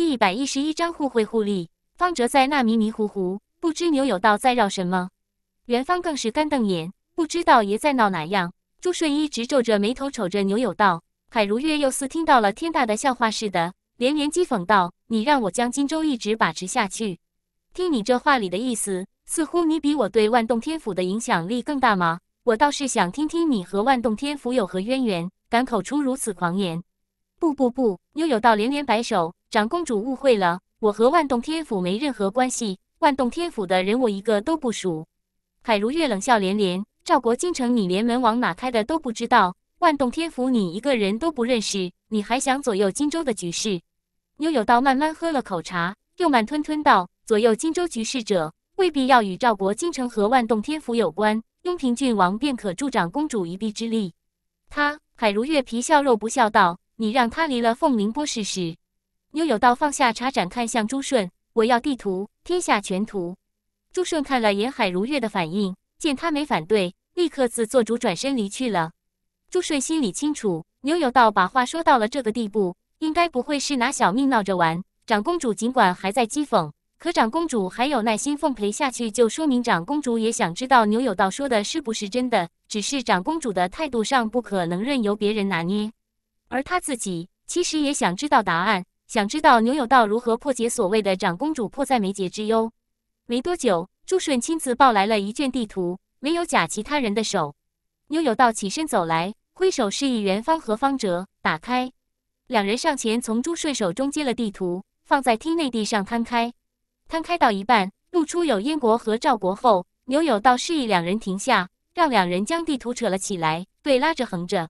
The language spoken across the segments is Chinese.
第一百一十一章互惠互利。方哲在那迷迷糊糊，不知牛有道在绕什么。元芳更是干瞪眼，不知道爷在闹哪样。朱顺一直皱着眉头瞅着牛有道，海如月又似听到了天大的笑话似的，连连讥讽道：“你让我将荆州一直把持下去，听你这话里的意思，似乎你比我对万洞天府的影响力更大吗？我倒是想听听你和万洞天府有何渊源，敢口出如此狂言？”不不不，牛有道连连摆手。长公主误会了，我和万洞天府没任何关系，万洞天府的人我一个都不熟。海如月冷笑连连：“赵国京城，你连门往哪开的都不知道；万洞天府，你一个人都不认识，你还想左右荆州的局势？”牛有道慢慢喝了口茶，又慢吞吞道：“左右荆州局势者，未必要与赵国京城和万洞天府有关，雍平郡王便可助长公主一臂之力。”他海如月皮笑肉不笑道：“你让他离了凤鸣波试试。”牛有道放下茶盏，看向朱顺：“我要地图，天下全图。”朱顺看了沿海如月的反应，见他没反对，立刻自作主转身离去了。朱顺心里清楚，牛有道把话说到了这个地步，应该不会是拿小命闹着玩。长公主尽管还在讥讽，可长公主还有耐心奉陪下去，就说明长公主也想知道牛有道说的是不是真的。只是长公主的态度上不可能任由别人拿捏，而她自己其实也想知道答案。想知道牛有道如何破解所谓的长公主迫在眉睫之忧？没多久，朱顺亲自抱来了一卷地图，没有假其他人的手。牛有道起身走来，挥手示意元芳和方哲打开。两人上前从朱顺手中接了地图，放在厅内地上摊开。摊开到一半，露出有燕国和赵国后，牛有道示意两人停下，让两人将地图扯了起来，对拉着横着，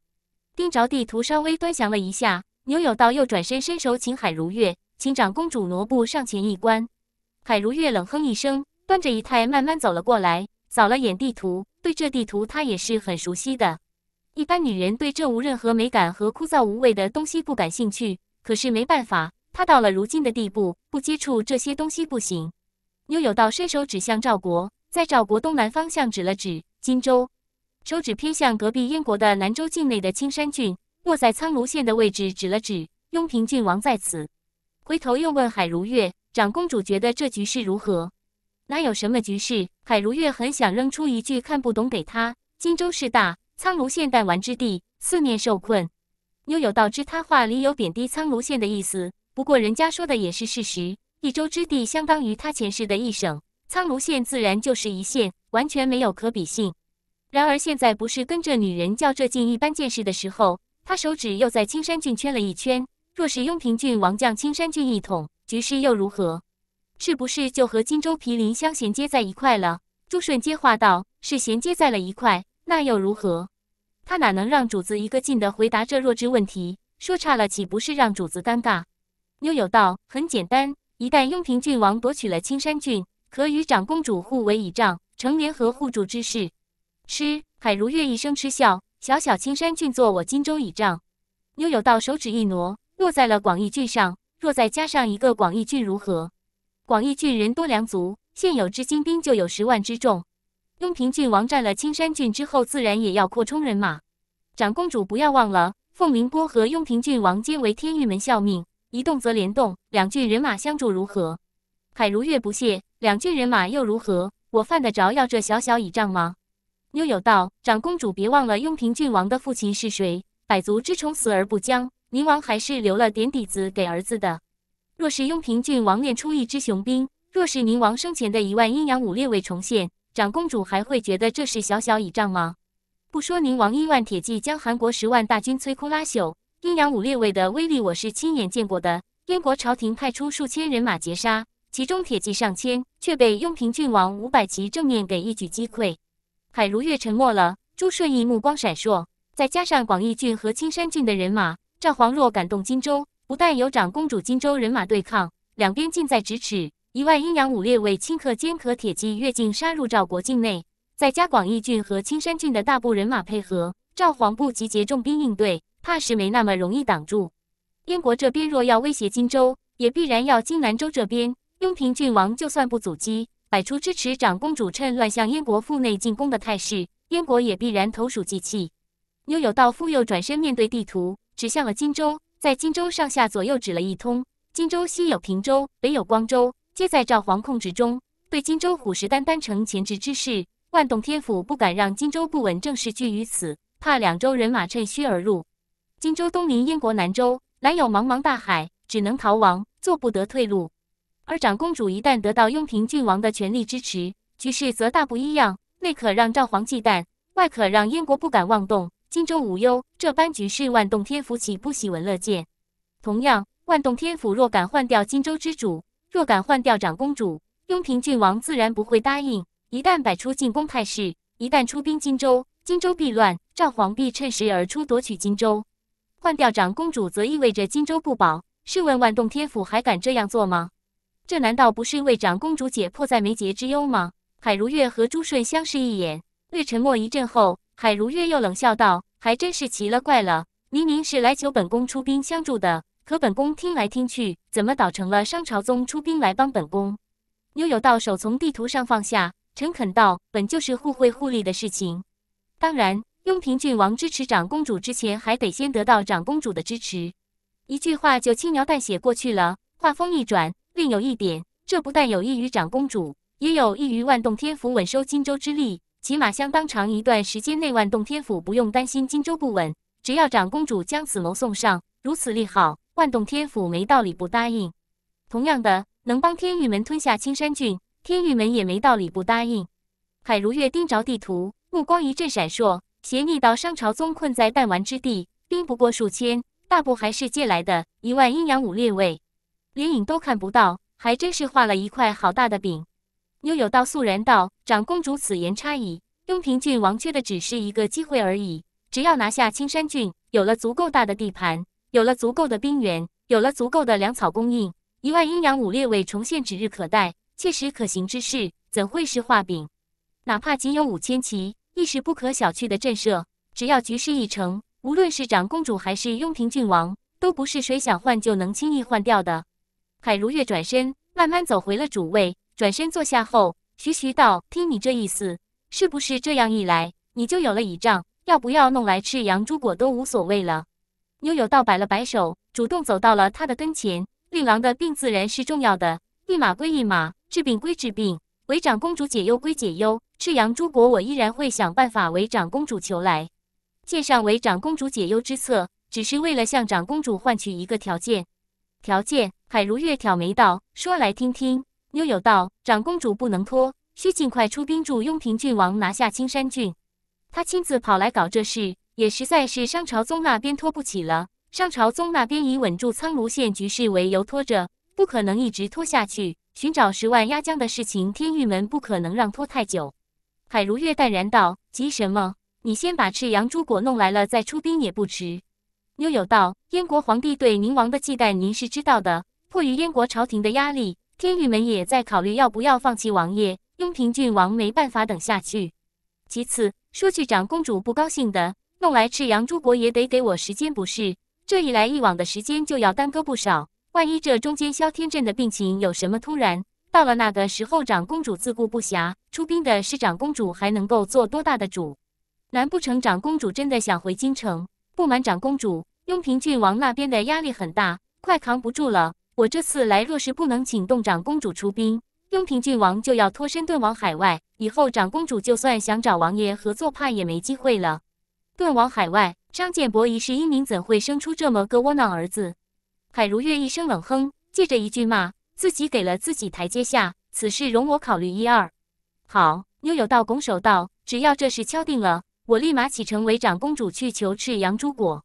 盯着地图稍微端详了一下。牛有道又转身伸手，请海如月，请长公主挪步上前一观。海如月冷哼一声，端着仪态慢慢走了过来，扫了眼地图，对这地图她也是很熟悉的。一般女人对这无任何美感和枯燥无味的东西不感兴趣，可是没办法，她到了如今的地步，不接触这些东西不行。牛有道伸手指向赵国，在赵国东南方向指了指荆州，手指偏向隔壁燕国的南州境内的青山郡。卧在苍庐县的位置，指了指雍平郡王在此，回头又问海如月：“长公主觉得这局势如何？”哪有什么局势？海如月很想扔出一句看不懂给他。荆州势大，苍庐县弹丸之地，四面受困。妞有道之，他话里有贬低苍庐县的意思，不过人家说的也是事实。一州之地相当于他前世的一省，苍庐县自然就是一县，完全没有可比性。然而现在不是跟这女人较这劲一般见识的时候。他手指又在青山郡圈了一圈，若是雍平郡王将青山郡一统，局势又如何？是不是就和荆州毗邻相衔接在一块了？朱顺接话道：“是衔接在了一块，那又如何？”他哪能让主子一个劲地回答这弱智问题？说差了，岂不是让主子尴尬？妞有道很简单，一旦雍平郡王夺取了青山郡，可与长公主互为倚仗，成联合互助之势。吃，海如月一声嗤笑。小小青山郡作我荆州倚仗，妞有道手指一挪，落在了广义郡上。若再加上一个广义郡如何？广义郡人多粮足，现有之精兵就有十万之众。雍平郡王占了青山郡之后，自然也要扩充人马。长公主不要忘了，凤鸣波和雍平郡王皆为天域门效命，一动则联动，两郡人马相助如何？海如月不屑，两郡人马又如何？我犯得着要这小小倚仗吗？妞有道，长公主别忘了雍平郡王的父亲是谁。百足之虫，死而不僵。宁王还是留了点底子给儿子的。若是雍平郡王练出一支雄兵，若是宁王生前的一万阴阳五列位重现，长公主还会觉得这是小小倚仗吗？不说宁王一万铁骑将韩国十万大军摧枯拉朽，阴阳五列位的威力我是亲眼见过的。燕国朝廷派出数千人马截杀，其中铁骑上千，却被雍平郡王五百骑正面给一举击溃。海如月沉默了，朱顺义目光闪烁。再加上广义郡和青山郡的人马，赵皇若敢动荆州，不但有长公主荆州人马对抗，两边近在咫尺，一万阴阳五列卫顷刻间可铁骑越境杀入赵国境内，再加广义郡和青山郡的大部人马配合，赵皇不集结重兵应对，怕是没那么容易挡住。燕国这边若要威胁荆州，也必然要金南州这边雍平郡王就算不阻击。摆出支持长公主趁乱向燕国腹内进攻的态势，燕国也必然投鼠忌器。牛有道夫又转身面对地图，指向了荆州，在荆州上下左右指了一通。荆州西有平州，北有光州，皆在赵皇控制中，对荆州虎视眈眈，成前置之势。万洞天府不敢让荆州不稳，正是居于此，怕两州人马趁虚而入。荆州东临燕国南州，南有茫茫大海，只能逃亡，做不得退路。而长公主一旦得到雍平郡王的全力支持，局势则大不一样。内可让赵皇忌惮，外可让燕国不敢妄动，荆州无忧。这般局势，万洞天府岂不喜闻乐见？同样，万洞天府若敢换掉荆州之主，若敢换掉长公主，雍平郡王自然不会答应。一旦摆出进攻态势，一旦出兵荆州，荆州必乱，赵皇必趁势而出夺取荆州。换掉长公主，则意味着荆州不保。试问万洞天府还敢这样做吗？这难道不是为长公主姐迫在眉睫之忧吗？海如月和朱顺相视一眼，略沉默一阵后，海如月又冷笑道：“还真是奇了怪了，明明是来求本宫出兵相助的，可本宫听来听去，怎么倒成了商朝宗出兵来帮本宫？”悠有道手从地图上放下，诚恳道：“本就是互惠互利的事情，当然，雍平郡王支持长公主之前，还得先得到长公主的支持。”一句话就轻描淡写过去了，话锋一转。另有一点，这不但有益于长公主，也有益于万洞天府稳收荆州之力。起码相当长一段时间内，万洞天府不用担心荆州不稳。只要长公主将此谋送上，如此利好，万洞天府没道理不答应。同样的，能帮天域门吞下青山郡，天域门也没道理不答应。海如月盯着地图，目光一阵闪烁，斜睨到商朝宗困在弹丸之地，兵不过数千，大部还是借来的，一万阴阳五列位。连影都看不到，还真是画了一块好大的饼。妞有道肃然道：“长公主此言差矣，雍平郡王缺的只是一个机会而已。只要拿下青山郡，有了足够大的地盘，有了足够的兵源，有了足够的粮草供应，一万阴阳五列位重现指日可待。切实可行之事，怎会是画饼？哪怕仅有五千骑，亦是不可小觑的震慑。只要局势一成，无论是长公主还是雍平郡王，都不是谁想换就能轻易换掉的。”海如月转身，慢慢走回了主位，转身坐下后，徐徐道：“听你这意思，是不是这样一来，你就有了倚仗？要不要弄来吃阳猪果都无所谓了？”妞友道摆了摆手，主动走到了他的跟前：“令郎的病自然是重要的，一码归一码，治病归治病，为长公主解忧归解忧，赤阳珠果我依然会想办法为长公主求来。献上为长公主解忧之策，只是为了向长公主换取一个条件。”条件，海如月挑眉道：“说来听听。”妞有道：“长公主不能拖，需尽快出兵助雍平郡王拿下青山郡。他亲自跑来搞这事，也实在是商朝宗那边拖不起了。商朝宗那边以稳住苍庐县局势为由拖着，不可能一直拖下去。寻找十万压江的事情，天域门不可能让拖太久。”海如月淡然道：“急什么？你先把赤阳诸果弄来了，再出兵也不迟。”悠悠道：“燕国皇帝对宁王的忌惮，您是知道的。迫于燕国朝廷的压力，天域门也在考虑要不要放弃王爷。雍平郡王没办法等下去。其次，说去长公主不高兴的，弄来赤阳诸国也得给我时间，不是？这一来一往的时间就要耽搁不少。万一这中间萧天镇的病情有什么突然，到了那个时候，长公主自顾不暇，出兵的是长公主，还能够做多大的主？难不成长公主真的想回京城？不瞒长公主。”雍平郡王那边的压力很大，快扛不住了。我这次来，若是不能请动长公主出兵，雍平郡王就要脱身遁往海外。以后长公主就算想找王爷合作，怕也没机会了。遁往海外，张建伯一世英明，怎会生出这么个窝囊儿子？海如月一声冷哼，借着一句骂，自己给了自己台阶下。此事容我考虑一二。好，妞有道拱手道，只要这事敲定了，我立马启程为长公主去求赤阳朱果。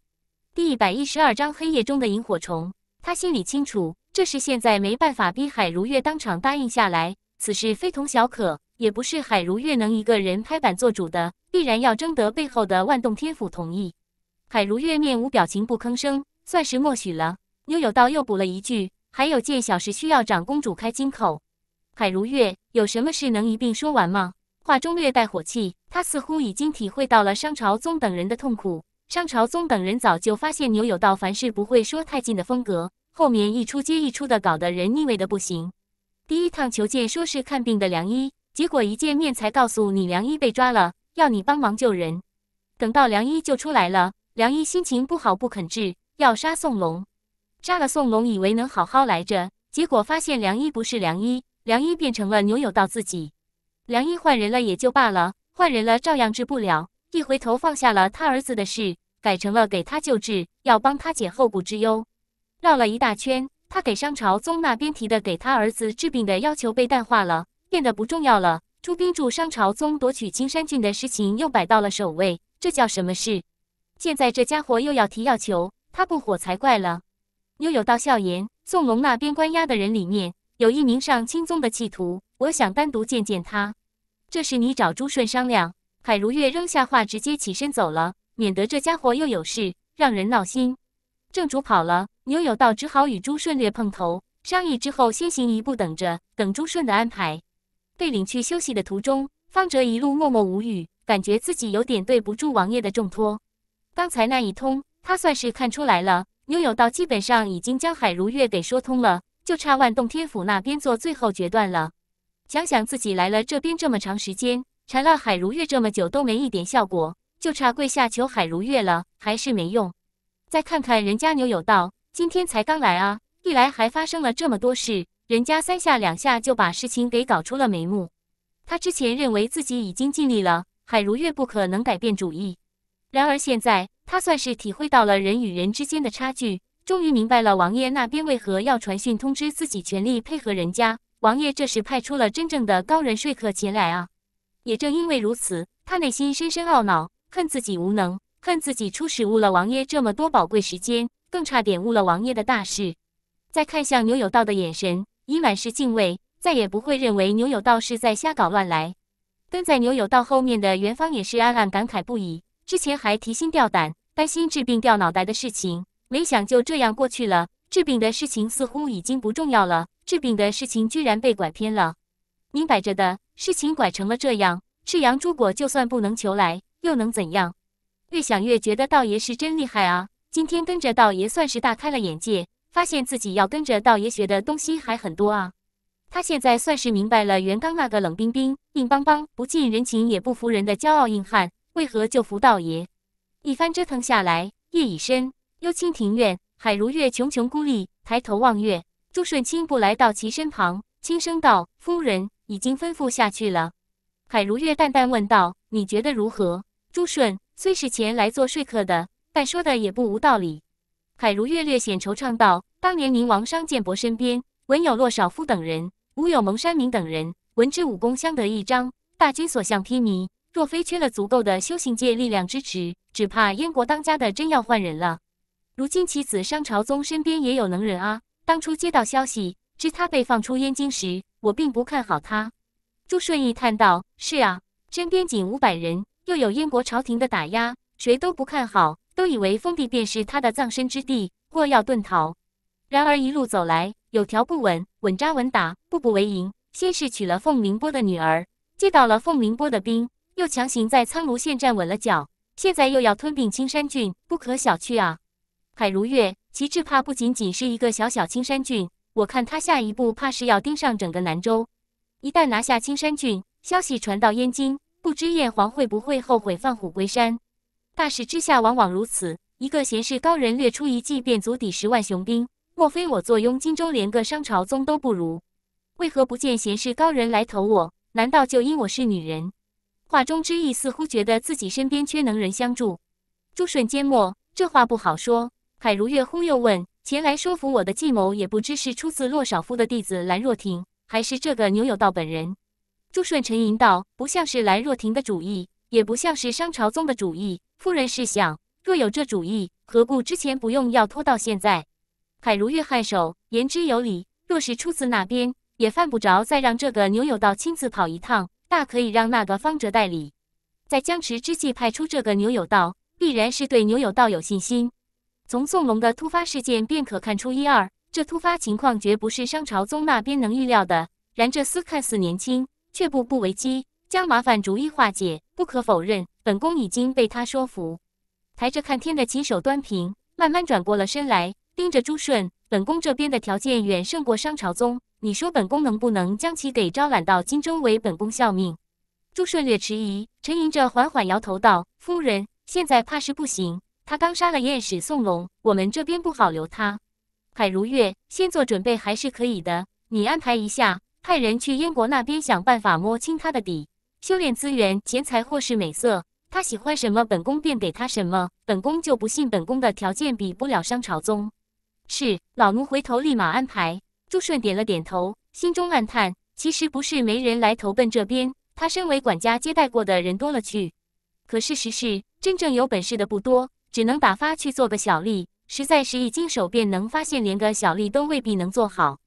第一百一十二章黑夜中的萤火虫。他心里清楚，这是现在没办法逼海如月当场答应下来。此事非同小可，也不是海如月能一个人拍板做主的，必然要征得背后的万洞天府同意。海如月面无表情，不吭声，算是默许了。妞有道又补了一句：“还有件小事需要长公主开金口。”海如月有什么事能一并说完吗？话中略带火气，他似乎已经体会到了商朝宗等人的痛苦。商朝宗等人早就发现牛有道凡事不会说太近的风格，后面一出接一出的，搞得人腻味的不行。第一趟求见说是看病的良医，结果一见面才告诉你良医被抓了，要你帮忙救人。等到良医救出来了，良医心情不好不肯治，要杀宋龙。杀了宋龙，以为能好好来着，结果发现良医不是良医，良医变成了牛有道自己。良医换人了也就罢了，换人了照样治不了。一回头，放下了他儿子的事，改成了给他救治，要帮他解后顾之忧。绕了一大圈，他给商朝宗那边提的给他儿子治病的要求被淡化了，变得不重要了。出兵助商朝宗夺取青山郡的事情又摆到了首位，这叫什么事？现在这家伙又要提要求，他不火才怪了。又有道笑言，宋隆那边关押的人里面有一名上清宗的弃徒，我想单独见见他，这事你找朱顺商量。海如月扔下话，直接起身走了，免得这家伙又有事让人闹心。正主跑了，牛有道只好与朱顺略碰头商议，之后先行一步等着，等朱顺的安排。被领去休息的途中，方哲一路默默无语，感觉自己有点对不住王爷的重托。刚才那一通，他算是看出来了，牛有道基本上已经将海如月给说通了，就差万洞天府那边做最后决断了。想想自己来了这边这么长时间。缠了海如月这么久都没一点效果，就差跪下求海如月了，还是没用。再看看人家牛有道，今天才刚来啊，一来还发生了这么多事，人家三下两下就把事情给搞出了眉目。他之前认为自己已经尽力了，海如月不可能改变主意。然而现在他算是体会到了人与人之间的差距，终于明白了王爷那边为何要传讯通知自己全力配合人家。王爷这是派出了真正的高人说客前来啊。也正因为如此，他内心深深懊恼，恨自己无能，恨自己初始误了王爷这么多宝贵时间，更差点误了王爷的大事。再看向牛有道的眼神，已满是敬畏，再也不会认为牛有道是在瞎搞乱来。跟在牛有道后面的元芳也是暗暗感慨不已，之前还提心吊胆，担心治病掉脑袋的事情，没想就这样过去了。治病的事情似乎已经不重要了，治病的事情居然被拐偏了，明摆着的。事情拐成了这样，赤阳朱果就算不能求来，又能怎样？越想越觉得道爷是真厉害啊！今天跟着道爷算是大开了眼界，发现自己要跟着道爷学的东西还很多啊！他现在算是明白了，袁刚那个冷冰冰、硬邦邦、不近人情也不服人的骄傲硬汉，为何就服道爷？一番折腾下来，夜已深，幽清庭院，海如月，茕茕孤立，抬头望月。朱顺清步来到其身旁，轻声道：“夫人。”已经吩咐下去了，海如月淡淡问道：“你觉得如何？”朱顺虽是前来做说客的，但说的也不无道理。海如月略显惆怅道：“当年宁王商建伯身边文有骆少夫等人，武有蒙山明等人，文治武功相得益彰，大军所向披靡。若非缺了足够的修行界力量支持，只怕燕国当家的真要换人了。如今其子商朝宗身边也有能人啊。当初接到消息，知他被放出燕京时。”我并不看好他，朱顺义叹道：“是啊，身边仅五百人，又有燕国朝廷的打压，谁都不看好，都以为封地便是他的葬身之地，或要遁逃。然而一路走来，有条不紊，稳扎稳打，步步为营。先是娶了凤凌波的女儿，借到了凤凌波的兵，又强行在苍庐县站稳了脚。现在又要吞并青山郡，不可小觑啊！海如月，其志怕不仅仅是一个小小青山郡。”我看他下一步怕是要盯上整个南州，一旦拿下青山郡，消息传到燕京，不知燕皇会不会后悔放虎归山？大势之下往往如此，一个贤士高人略出一计，便足抵十万雄兵。莫非我坐拥荆州，连个商朝宗都不如？为何不见贤士高人来投我？难道就因我是女人？话中之意，似乎觉得自己身边缺能人相助。朱顺缄默，这话不好说。海如月忽又问。前来说服我的计谋，也不知是出自洛少夫的弟子兰若亭，还是这个牛有道本人。朱顺沉吟道：“不像是兰若亭的主意，也不像是商朝宗的主意。夫人是想，若有这主意，何故之前不用，要拖到现在？海如月颔首，言之有理。若是出自那边，也犯不着再让这个牛有道亲自跑一趟，大可以让那个方哲代理。在僵持之际派出这个牛有道，必然是对牛有道有信心。”从宋龙的突发事件便可看出一二，这突发情况绝不是商朝宗那边能预料的。然这厮看似年轻，却步步为机，将麻烦逐一化解。不可否认，本宫已经被他说服，抬着看天的旗手端平，慢慢转过了身来，盯着朱顺。本宫这边的条件远胜过商朝宗，你说本宫能不能将其给招揽到荆州为本宫效命？朱顺略迟疑，沉吟着缓缓摇头道：“夫人，现在怕是不行。”他刚杀了燕使宋龙，我们这边不好留他。海如月，先做准备还是可以的。你安排一下，派人去燕国那边想办法摸清他的底，修炼资源、钱财或是美色，他喜欢什么，本宫便给他什么。本宫就不信本宫的条件比不了商朝宗。是，老奴回头立马安排。朱顺点了点头，心中暗叹：其实不是没人来投奔这边，他身为管家接待过的人多了去，可事实是真正有本事的不多。只能打发去做个小吏，实在是一经手便能发现，连个小吏都未必能做好。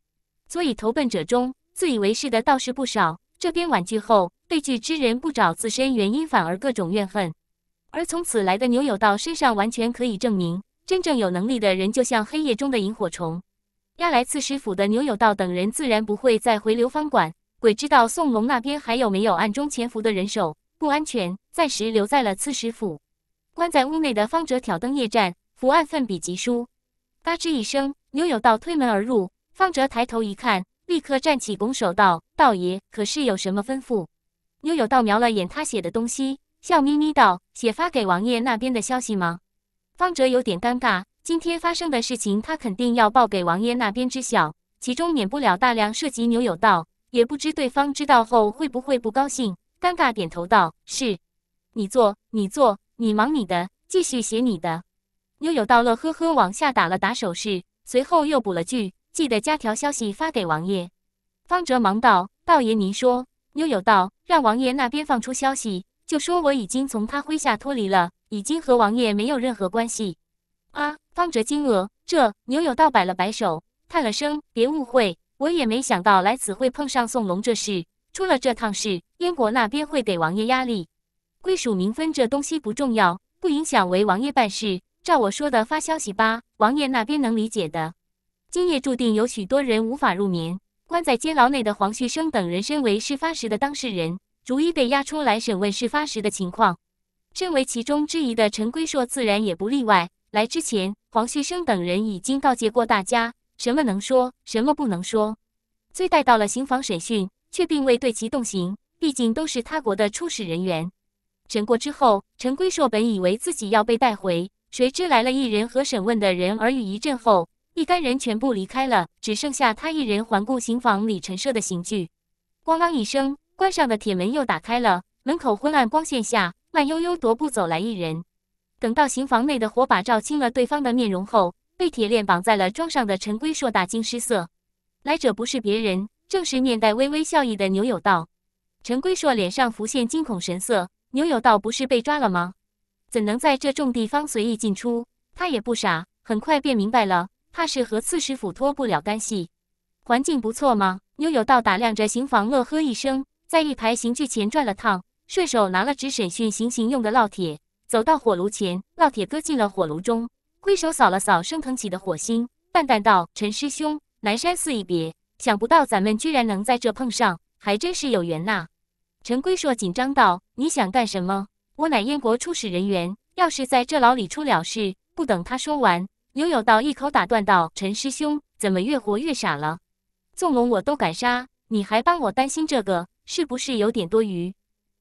所以投奔者中，自以为是的倒是不少。这边婉拒后被拒之人不找自身原因，反而各种怨恨。而从此来的牛有道身上完全可以证明，真正有能力的人就像黑夜中的萤火虫。押来刺史府的牛有道等人自然不会再回流芳馆，鬼知道宋龙那边还有没有暗中潜伏的人手，不安全，暂时留在了刺史府。关在屋内的方哲挑灯夜战，伏案奋笔疾书。嘎吱一声，牛有道推门而入。方哲抬头一看，立刻站起，拱手道：“道爷，可是有什么吩咐？”牛有道瞄了眼他写的东西，笑眯眯道：“写发给王爷那边的消息吗？”方哲有点尴尬，今天发生的事情，他肯定要报给王爷那边知晓，其中免不了大量涉及牛有道，也不知对方知道后会不会不高兴。尴尬点头道：“是，你做，你做。”你忙你的，继续写你的。牛有道乐呵呵往下打了打手势，随后又补了句：“记得加条消息发给王爷。”方哲忙道：“道爷您说。”牛有道让王爷那边放出消息，就说我已经从他麾下脱离了，已经和王爷没有任何关系。啊！方哲惊愕，这牛有道摆了摆手，叹了声：“别误会，我也没想到来此会碰上宋龙这事。出了这趟事，燕国那边会给王爷压力。”归属名分这东西不重要，不影响为王爷办事。照我说的发消息吧，王爷那边能理解的。今夜注定有许多人无法入眠。关在监牢内的黄旭升等人，身为事发时的当事人，逐一被押出来审问事发时的情况。身为其中之一的陈归硕自然也不例外。来之前，黄旭升等人已经告诫过大家，什么能说，什么不能说。虽带到了刑房审讯，却并未对其动刑，毕竟都是他国的出使人员。审过之后，陈龟硕本以为自己要被带回，谁知来了一人和审问的人耳语一阵后，一干人全部离开了，只剩下他一人环顾刑房里陈设的刑具。咣啷一声，关上的铁门又打开了。门口昏暗光线下，慢悠悠踱步走来一人。等到刑房内的火把照清了对方的面容后，被铁链绑在了桩上的陈龟硕大惊失色，来者不是别人，正是面带微微笑意的牛有道。陈龟硕脸上浮现惊恐神色。牛有道不是被抓了吗？怎能在这种地方随意进出？他也不傻，很快便明白了，怕是和刺史府脱不了干系。环境不错嘛！牛有道打量着刑房，乐呵一声，在一排行具前转了趟，顺手拿了只审讯、行刑用的烙铁，走到火炉前，烙铁搁进了火炉中，挥手扫了扫升腾起的火星，淡淡道：“陈师兄，南山寺一别，想不到咱们居然能在这碰上，还真是有缘呐。”陈归硕紧张道：“你想干什么？我乃燕国出使人员，要是在这牢里出了事……”不等他说完，刘有道一口打断道：“陈师兄，怎么越活越傻了？纵龙我都敢杀，你还帮我担心这个，是不是有点多余？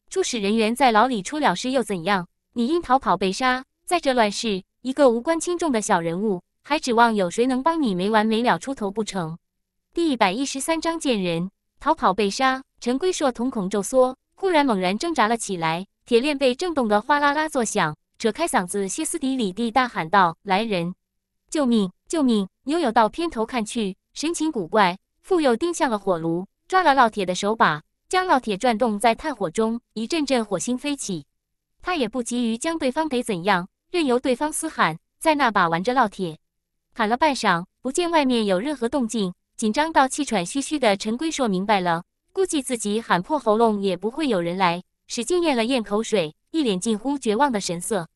出使人员在牢里出了事又怎样？你因逃跑被杀，在这乱世，一个无关轻重的小人物，还指望有谁能帮你没完没了出头不成？”第一百一十三章见人逃跑被杀。陈龟硕瞳孔骤缩，忽然猛然挣扎了起来，铁链被震动得哗啦啦作响，扯开嗓子歇斯底里地大喊道：“来人！救命！救命！”牛有道偏头看去，神情古怪，复又盯向了火炉，抓了烙铁的手把，将烙铁转动在炭火中，一阵阵火星飞起。他也不急于将对方给怎样，任由对方嘶喊，在那把玩着烙铁，喊了半晌，不见外面有任何动静，紧张到气喘吁吁的陈龟硕明白了。估计自己喊破喉咙也不会有人来，使劲咽了咽口水，一脸近乎绝望的神色。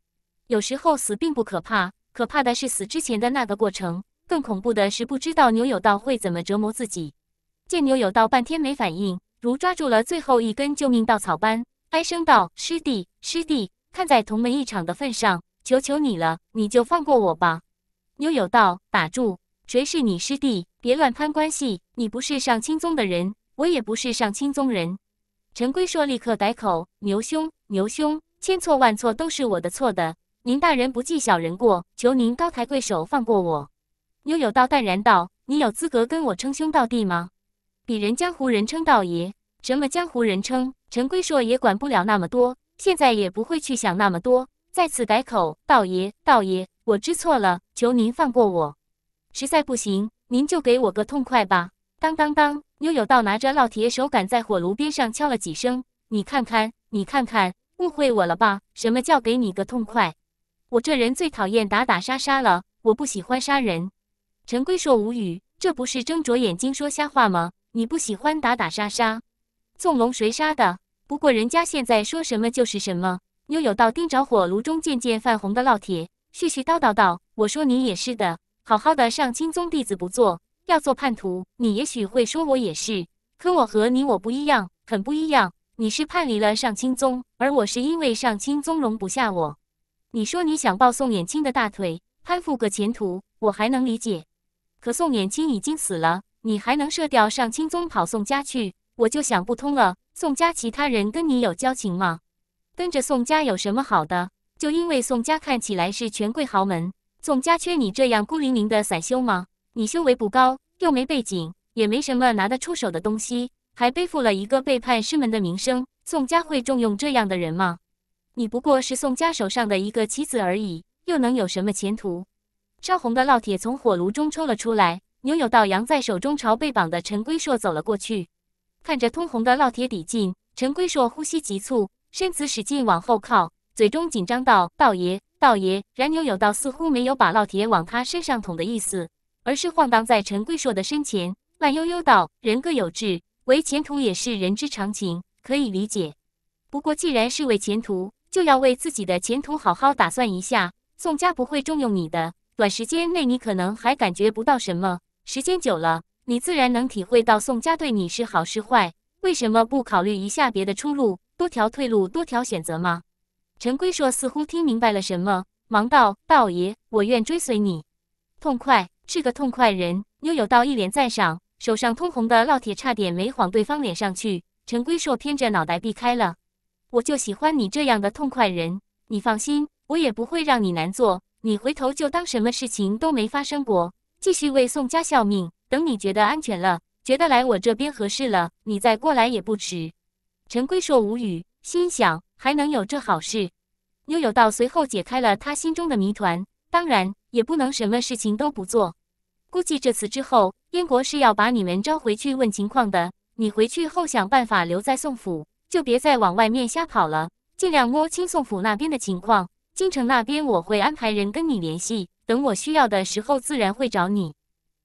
有时候死并不可怕，可怕的是死之前的那个过程，更恐怖的是不知道牛有道会怎么折磨自己。见牛有道半天没反应，如抓住了最后一根救命稻草般，哀声道：“师弟，师弟，看在同门一场的份上，求求你了，你就放过我吧。”牛有道，打住！谁是你师弟？别乱攀关系！你不是上清宗的人。我也不是上清宗人，陈规硕立刻改口：“牛兄，牛兄，千错万错都是我的错的。您大人不计小人过，求您高抬贵手，放过我。”牛有道淡然道：“你有资格跟我称兄道弟吗？鄙人江湖人称道爷，什么江湖人称？”陈规硕也管不了那么多，现在也不会去想那么多，再次改口：“道爷，道爷，我知错了，求您放过我。实在不行，您就给我个痛快吧。”当当当！妞有道拿着烙铁，手杆在火炉边上敲了几声。你看看，你看看，误会我了吧？什么叫给你个痛快？我这人最讨厌打打杀杀了，我不喜欢杀人。陈规说无语，这不是睁着眼睛说瞎话吗？你不喜欢打打杀杀，纵龙谁杀的？不过人家现在说什么就是什么。妞有道盯着火炉中渐渐泛红的烙铁，絮絮叨叨道：“我说你也是的，好好的上清宗弟子不做。”叫做叛徒，你也许会说，我也是。可我和你我不一样，很不一样。你是叛离了上清宗，而我是因为上清宗容不下我。你说你想抱宋衍清的大腿，攀附个前途，我还能理解。可宋衍清已经死了，你还能射掉上清宗跑宋家去？我就想不通了。宋家其他人跟你有交情吗？跟着宋家有什么好的？就因为宋家看起来是权贵豪门，宋家缺你这样孤零零的散修吗？你修为不高，又没背景，也没什么拿得出手的东西，还背负了一个背叛师门的名声。宋家会重用这样的人吗？你不过是宋家手上的一个棋子而已，又能有什么前途？烧红的烙铁从火炉中抽了出来，牛有道扬在手中，朝被绑的陈龟硕走了过去。看着通红的烙铁抵近，陈龟硕呼吸急促，身子使劲往后靠，嘴中紧张道：“道爷，道爷。”然牛有道似乎没有把烙铁往他身上捅的意思。而是晃荡在陈贵硕的身前，慢悠悠道：“人各有志，为前途也是人之常情，可以理解。不过，既然是为前途，就要为自己的前途好好打算一下。宋家不会重用你的，短时间内你可能还感觉不到什么，时间久了，你自然能体会到宋家对你是好是坏。为什么不考虑一下别的出路？多条退路，多条选择吗？”陈贵硕似乎听明白了什么，忙道：“道爷，我愿追随你，痛快。”是个痛快人，妞有道一脸赞赏，手上通红的烙铁差点没晃对方脸上去。陈龟硕偏着脑袋避开了。我就喜欢你这样的痛快人，你放心，我也不会让你难做。你回头就当什么事情都没发生过，继续为宋家效命。等你觉得安全了，觉得来我这边合适了，你再过来也不迟。陈龟硕无语，心想还能有这好事。妞有道随后解开了他心中的谜团，当然也不能什么事情都不做。估计这次之后，燕国是要把你们招回去问情况的。你回去后想办法留在宋府，就别再往外面瞎跑了，尽量摸清宋府那边的情况。京城那边我会安排人跟你联系，等我需要的时候自然会找你。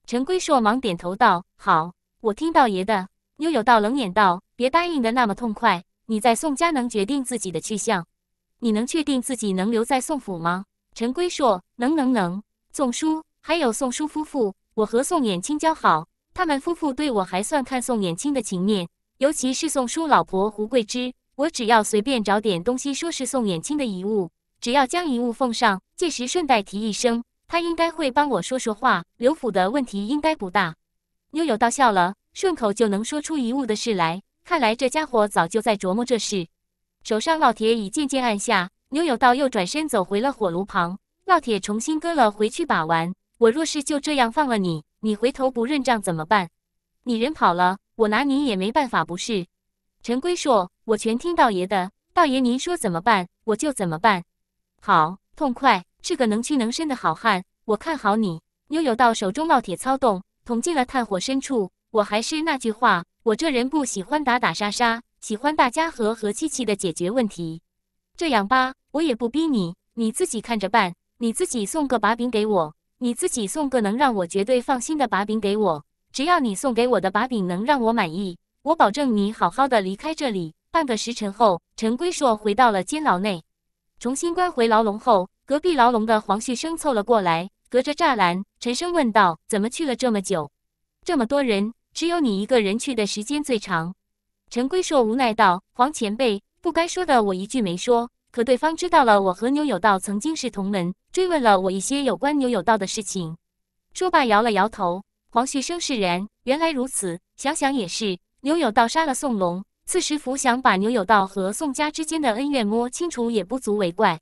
陈归硕忙点头道：“好，我听到爷的。”牛有道冷眼道：“别答应的那么痛快，你在宋家能决定自己的去向？你能确定自己能留在宋府吗？”陈归硕：“能，能，能。”宋叔。还有宋叔夫妇，我和宋衍清交好，他们夫妇对我还算看宋衍清的情面。尤其是宋叔老婆胡桂枝，我只要随便找点东西说是宋衍清的遗物，只要将遗物奉上，届时顺带提一声，他应该会帮我说说话，刘府的问题应该不大。牛有道笑了，顺口就能说出遗物的事来，看来这家伙早就在琢磨这事。手上烙铁已渐渐按下，牛有道又转身走回了火炉旁，烙铁重新搁了回去把玩。我若是就这样放了你，你回头不认账怎么办？你人跑了，我拿你也没办法，不是？陈规说：“我全听道爷的，道爷您说怎么办，我就怎么办。”好，痛快，是个能屈能伸的好汉，我看好你。妞妞到手中烙铁操动，捅进了炭火深处。我还是那句话，我这人不喜欢打打杀杀，喜欢大家和和气气的解决问题。这样吧，我也不逼你，你自己看着办，你自己送个把柄给我。你自己送个能让我绝对放心的把柄给我，只要你送给我的把柄能让我满意，我保证你好好的离开这里。半个时辰后，陈龟硕回到了监牢内，重新关回牢笼后，隔壁牢笼的黄旭生凑了过来，隔着栅栏沉声问道：“怎么去了这么久？这么多人，只有你一个人去的时间最长。”陈龟硕无奈道：“黄前辈，不该说的我一句没说。”可对方知道了我和牛有道曾经是同门，追问了我一些有关牛有道的事情，说罢摇了摇头。黄旭升释然，原来如此，想想也是，牛有道杀了宋龙，刺时福想把牛有道和宋家之间的恩怨摸清楚也不足为怪。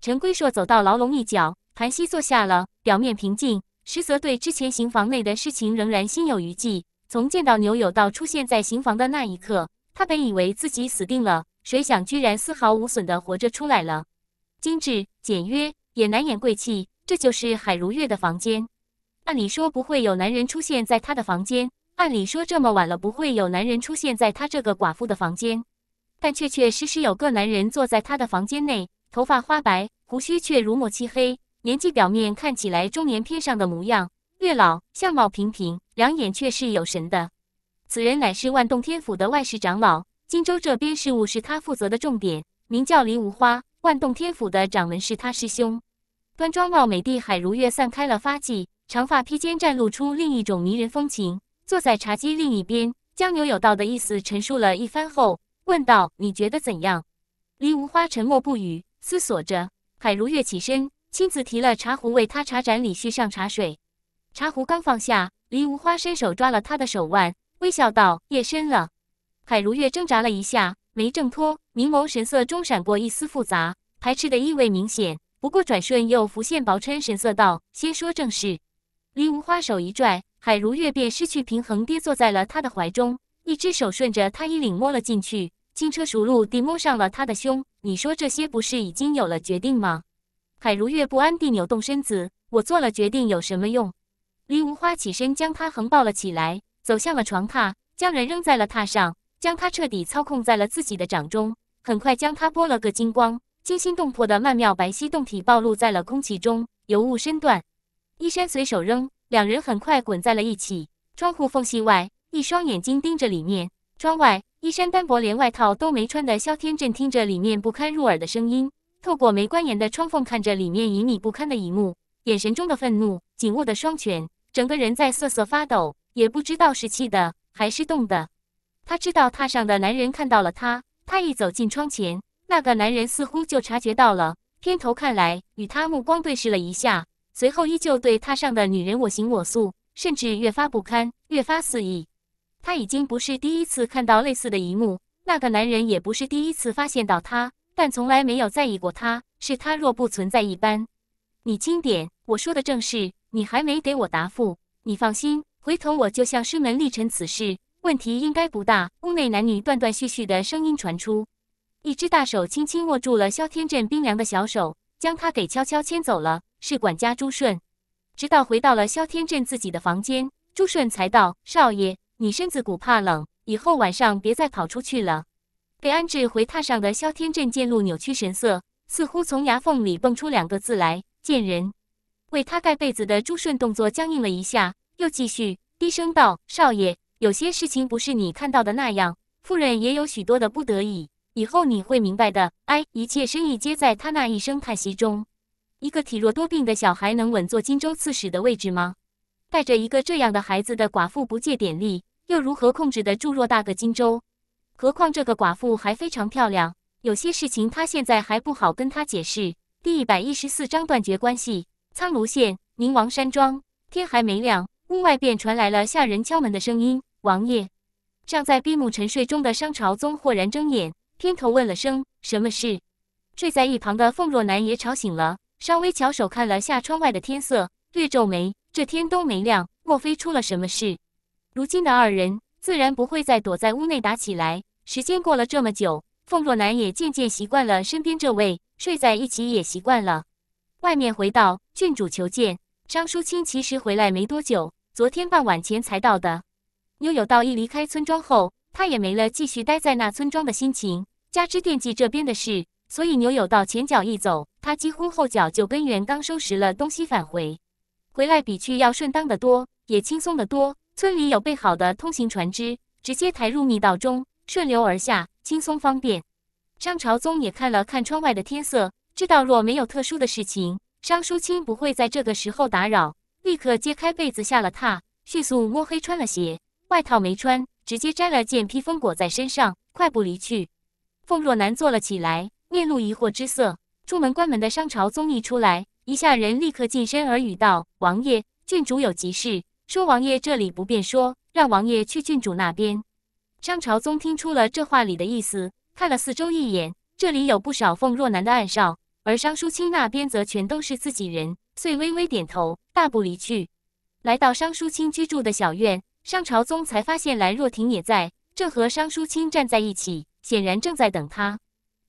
陈归硕走到牢笼一角，盘膝坐下了，表面平静，实则对之前刑房内的事情仍然心有余悸。从见到牛有道出现在刑房的那一刻，他本以为自己死定了。谁想，居然丝毫无损地活着出来了。精致简约，也难掩贵气。这就是海如月的房间。按理说，不会有男人出现在她的房间。按理说，这么晚了，不会有男人出现在她这个寡妇的房间。但确确实实有个男人坐在她的房间内，头发花白，胡须却如墨漆黑，年纪表面看起来中年偏上的模样，略老，相貌平平，两眼却是有神的。此人乃是万洞天府的外事长老。荆州这边事务是他负责的重点，名叫梨无花。万洞天府的掌门是他师兄。端庄貌美的海如月散开了发髻，长发披肩，展露出另一种迷人风情。坐在茶几另一边，将牛有道的意思陈述了一番后，问道：“你觉得怎样？”梨无花沉默不语，思索着。海如月起身，亲自提了茶壶为他茶盏里续上茶水。茶壶刚放下，梨无花伸手抓了他的手腕，微笑道：“夜深了。”海如月挣扎了一下，没挣脱，明眸神色中闪过一丝复杂，排斥的意味明显。不过转瞬又浮现薄嗔神色，道：“先说正事。”黎无花手一拽，海如月便失去平衡，跌坐在了他的怀中，一只手顺着她衣领摸了进去，轻车熟路地摸上了她的胸。你说这些不是已经有了决定吗？海如月不安地扭动身子，我做了决定有什么用？黎无花起身将她横抱了起来，走向了床榻，将人扔在了榻上。将他彻底操控在了自己的掌中，很快将他剥了个精光，惊心动魄的曼妙白皙动体暴露在了空气中，尤物身段，衣衫随手扔，两人很快滚在了一起。窗户缝隙外，一双眼睛盯着里面。窗外，衣衫单薄，连外套都没穿的萧天正听着里面不堪入耳的声音，透过没关严的窗缝看着里面隐秘不堪的一幕，眼神中的愤怒，紧握的双拳，整个人在瑟瑟发抖，也不知道是气的还是冻的。他知道榻上的男人看到了他，他一走进窗前，那个男人似乎就察觉到了，偏头看来，与他目光对视了一下，随后依旧对榻上的女人我行我素，甚至越发不堪，越发肆意。他已经不是第一次看到类似的一幕，那个男人也不是第一次发现到他，但从来没有在意过他，是他若不存在一般。你轻点，我说的正是，你还没给我答复。你放心，回头我就向师门立陈此事。问题应该不大。屋内男女断断续续的声音传出，一只大手轻轻握住了萧天镇冰凉的小手，将他给悄悄牵走了。是管家朱顺。直到回到了萧天镇自己的房间，朱顺才道：“少爷，你身子骨怕冷，以后晚上别再跑出去了。”被安置回榻上的萧天镇见露扭曲神色，似乎从牙缝里蹦出两个字来：“贱人。”为他盖被子的朱顺动作僵硬了一下，又继续低声道：“少爷。”有些事情不是你看到的那样，富人也有许多的不得已。以后你会明白的。哎，一切生意皆在他那一声叹息中。一个体弱多病的小孩能稳坐荆州刺史的位置吗？带着一个这样的孩子的寡妇不借点力，又如何控制得住偌大个荆州？何况这个寡妇还非常漂亮。有些事情她现在还不好跟他解释。第一百一十四章断绝关系。苍庐县宁王山庄，天还没亮，屋外便传来了下人敲门的声音。王爷尚在闭目沉睡中的商朝宗豁然睁眼，偏头问了声：“什么事？”睡在一旁的凤若南也吵醒了，稍微翘首看了下窗外的天色，略皱眉：“这天都没亮，莫非出了什么事？”如今的二人自然不会再躲在屋内打起来。时间过了这么久，凤若南也渐渐习惯了身边这位，睡在一起也习惯了。外面回道：“郡主求见。”张淑清其实回来没多久，昨天傍晚前才到的。牛有道一离开村庄后，他也没了继续待在那村庄的心情，加之惦记这边的事，所以牛有道前脚一走，他几乎后脚就跟原刚收拾了东西返回。回来比去要顺当的多，也轻松的多。村里有备好的通行船只，直接抬入密道中，顺流而下，轻松方便。商朝宗也看了看窗外的天色，知道若没有特殊的事情，商淑清不会在这个时候打扰，立刻揭开被子下了榻，迅速摸黑穿了鞋。外套没穿，直接摘了件披风裹在身上，快步离去。凤若南坐了起来，面露疑惑之色。出门关门的商朝宗一出来，一下人立刻近身耳语道：“王爷，郡主有急事，说王爷这里不便说，让王爷去郡主那边。”商朝宗听出了这话里的意思，看了四周一眼，这里有不少凤若南的暗哨，而商书清那边则全都是自己人，遂微微点头，大步离去，来到商书清居住的小院。商朝宗才发现兰若婷也在，正和商书清站在一起，显然正在等他。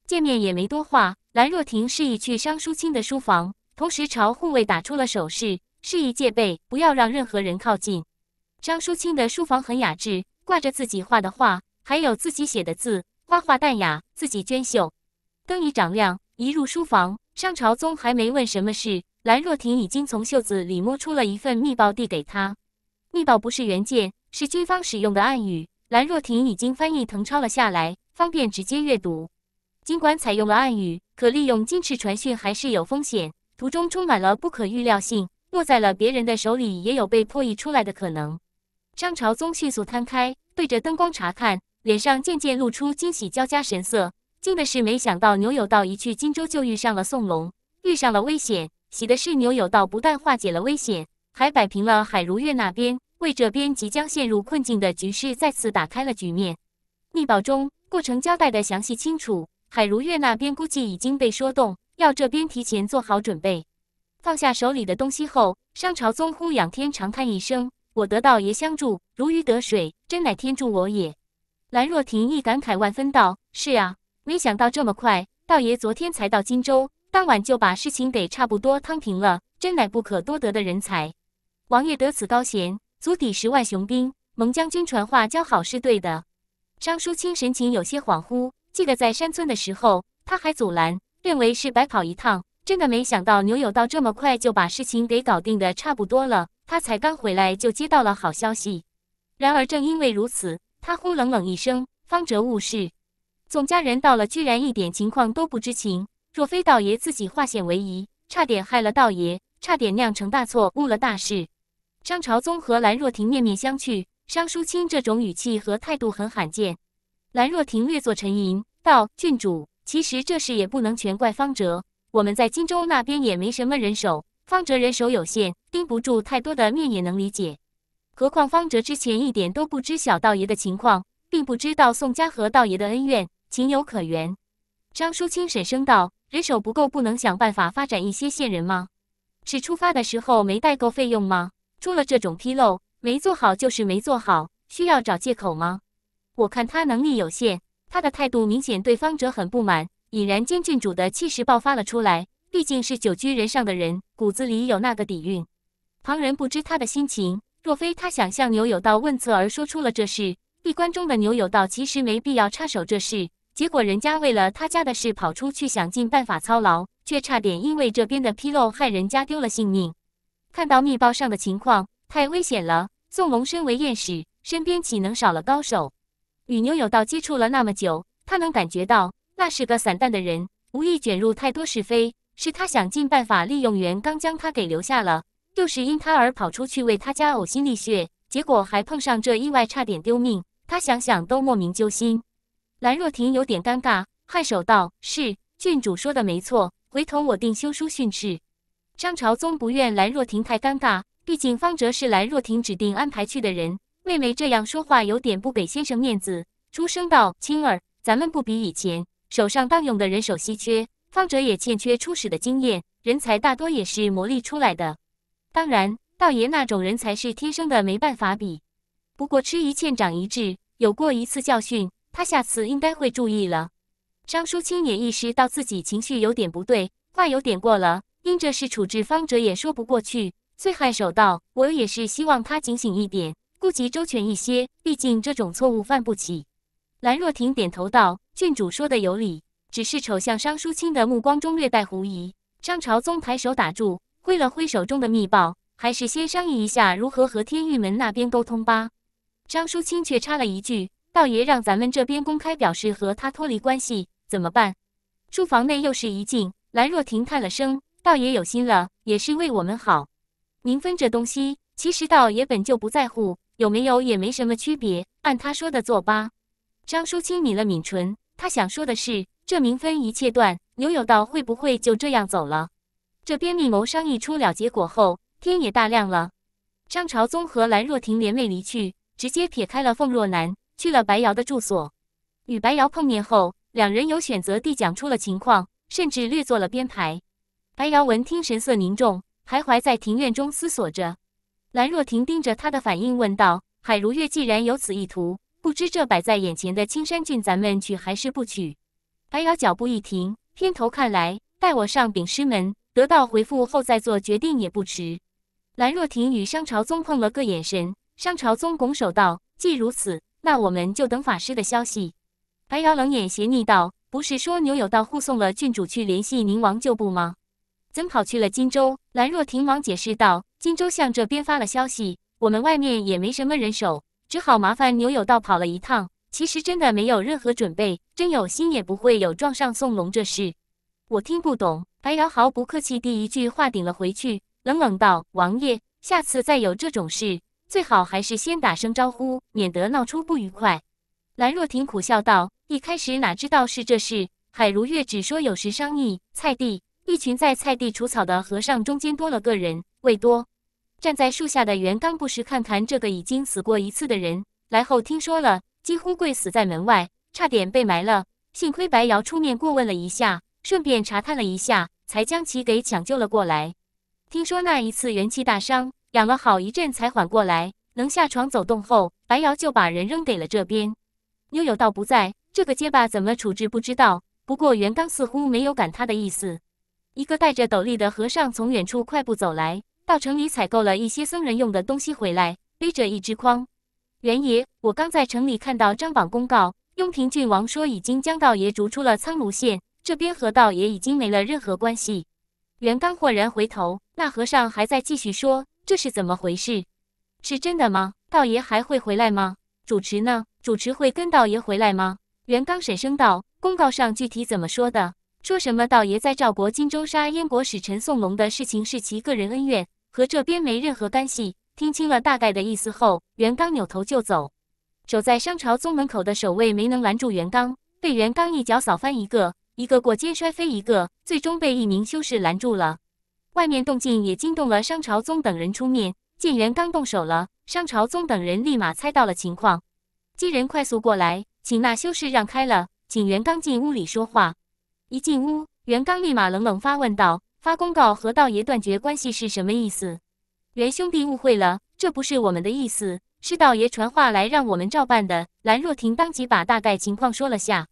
见面也没多话，兰若婷示意去商书清的书房，同时朝护卫打出了手势，示意戒备，不要让任何人靠近。商书清的书房很雅致，挂着自己画的画，还有自己写的字，花画淡雅，自己娟秀。灯已掌亮，一入书房，商朝宗还没问什么事，兰若婷已经从袖子里摸出了一份密报递给他。密报不是原件，是军方使用的暗语。兰若婷已经翻译誊抄了下来，方便直接阅读。尽管采用了暗语，可利用金翅传讯还是有风险，途中充满了不可预料性。落在了别人的手里，也有被破译出来的可能。张朝宗迅速摊开，对着灯光查看，脸上渐渐露出惊喜交加神色。惊的是没想到牛有道一去荆州就遇上了宋龙，遇上了危险；喜的是牛有道不但化解了危险，还摆平了海如月那边。为这边即将陷入困境的局势再次打开了局面。密报中，过程交代的详细清楚。海如月那边估计已经被说动，要这边提前做好准备。放下手里的东西后，商朝宗呼仰天长叹一声：“我得道爷相助，如鱼得水，真乃天助我也。”兰若亭亦感慨万分道：“是啊，没想到这么快，道爷昨天才到荆州，当晚就把事情给差不多趟平了，真乃不可多得的人才。王爷得此高贤。”足抵十万雄兵，蒙将军传话交好是对的。张淑清神情有些恍惚，记得在山村的时候，他还阻拦，认为是白跑一趟。真的没想到牛有道这么快就把事情给搞定的差不多了。他才刚回来就接到了好消息。然而正因为如此，他忽冷冷一声，方哲误事。总家人到了，居然一点情况都不知情。若非道爷自己化险为夷，差点害了道爷，差点酿成大错，误了大事。商朝宗和兰若亭面面相觑，商书清这种语气和态度很罕见。兰若亭略作沉吟，道：“郡主，其实这事也不能全怪方哲。我们在荆州那边也没什么人手，方哲人手有限，盯不住太多的面也能理解。何况方哲之前一点都不知小道爷的情况，并不知道宋家和道爷的恩怨，情有可原。”张书清沈声道：“人手不够，不能想办法发展一些线人吗？是出发的时候没带够费用吗？”出了这种纰漏，没做好就是没做好，需要找借口吗？我看他能力有限，他的态度明显对方哲很不满，已然将郡主的气势爆发了出来。毕竟是久居人上的人，骨子里有那个底蕴。旁人不知他的心情，若非他想向牛有道问策而说出了这事，闭关中的牛有道其实没必要插手这事。结果人家为了他家的事跑出去想尽办法操劳，却差点因为这边的纰漏害人家丢了性命。看到密报上的情况，太危险了。宋龙身为燕使，身边岂能少了高手？与牛有道接触了那么久，他能感觉到那是个散淡的人，无意卷入太多是非。是他想尽办法利用袁刚将他给留下了，又是因他而跑出去为他家呕心沥血，结果还碰上这意外，差点丢命。他想想都莫名揪心。兰若婷有点尴尬，颔首道：“是郡主说的没错，回头我定修书训斥。”张朝宗不愿兰若庭太尴尬，毕竟方哲是兰若庭指定安排去的人。妹妹这样说话有点不给先生面子。出生道：“青儿，咱们不比以前，手上当用的人手稀缺，方哲也欠缺初始的经验，人才大多也是磨砺出来的。当然，道爷那种人才是天生的，没办法比。不过吃一堑长一智，有过一次教训，他下次应该会注意了。”张淑清也意识到自己情绪有点不对，话有点过了。因这事处置方哲也说不过去，醉汉手道：“我也是希望他警醒一点，顾及周全一些，毕竟这种错误犯不起。”兰若婷点头道：“郡主说的有理，只是瞅向商书清的目光中略带狐疑。”商朝宗抬手打住，挥了挥手中的密报，还是先商议一下如何和天域门那边沟通吧。张书清却插了一句：“道爷让咱们这边公开表示和他脱离关系，怎么办？”书房内又是一静，兰若婷叹了声。倒也有心了，也是为我们好。名分这东西，其实倒也本就不在乎，有没有也没什么区别。按他说的做吧。张淑清抿了抿唇，他想说的是，这明分一切断，牛有道会不会就这样走了？这边密谋商议出了结果后，天也大亮了。张朝宗和兰若婷联袂离去，直接撇开了凤若南，去了白瑶的住所。与白瑶碰面后，两人有选择地讲出了情况，甚至略做了编排。白瑶闻听，神色凝重，徘徊在庭院中思索着。兰若亭盯着他的反应，问道：“海如月既然有此意图，不知这摆在眼前的青山郡，咱们娶还是不娶？”白瑶脚步一停，偏头看来：“待我上禀师门，得到回复后再做决定也不迟。”兰若亭与商朝宗碰了个眼神，商朝宗拱手道：“既如此，那我们就等法师的消息。”白瑶冷眼斜睨道：“不是说牛有道护送了郡主去联系宁王旧部吗？”怎跑去了荆州？兰若亭忙解释道：“荆州向这边发了消息，我们外面也没什么人手，只好麻烦牛有道跑了一趟。其实真的没有任何准备，真有心也不会有撞上宋龙这事。”我听不懂。白瑶毫不客气第一句话顶了回去，冷冷道：“王爷，下次再有这种事，最好还是先打声招呼，免得闹出不愉快。”兰若亭苦笑道：“一开始哪知道是这事？海如月只说有事商议，菜地。”一群在菜地除草的和尚中间多了个人，魏多站在树下的袁刚不时看看这个已经死过一次的人。来后听说了，几乎跪死在门外，差点被埋了。幸亏白瑶出面过问了一下，顺便查探了一下，才将其给抢救了过来。听说那一次元气大伤，养了好一阵才缓过来，能下床走动后，白瑶就把人扔给了这边。妞妞倒不在，这个结巴怎么处置不知道。不过袁刚似乎没有赶他的意思。一个戴着斗笠的和尚从远处快步走来，到城里采购了一些僧人用的东西回来，背着一只筐。元爷，我刚在城里看到张榜公告，雍平郡王说已经将道爷逐出了苍庐县，这边和道爷已经没了任何关系。元刚豁然回头，那和尚还在继续说：“这是怎么回事？是真的吗？道爷还会回来吗？主持呢？主持会跟道爷回来吗？”元刚沈声道：“公告上具体怎么说的？”说什么道爷在赵国荆州杀燕国使臣宋龙的事情是其个人恩怨，和这边没任何干系。听清了大概的意思后，袁刚扭头就走。守在商朝宗门口的守卫没能拦住袁刚，被袁刚一脚扫翻一个，一个过肩摔飞一个，最终被一名修士拦住了。外面动静也惊动了商朝宗等人出面，见袁刚动手了，商朝宗等人立马猜到了情况，几人快速过来，请那修士让开了。请袁刚进屋里说话。一进屋，袁刚立马冷冷发问道：“发公告和道爷断绝关系是什么意思？”袁兄弟误会了，这不是我们的意思，是道爷传话来让我们照办的。兰若婷当即把大概情况说了下。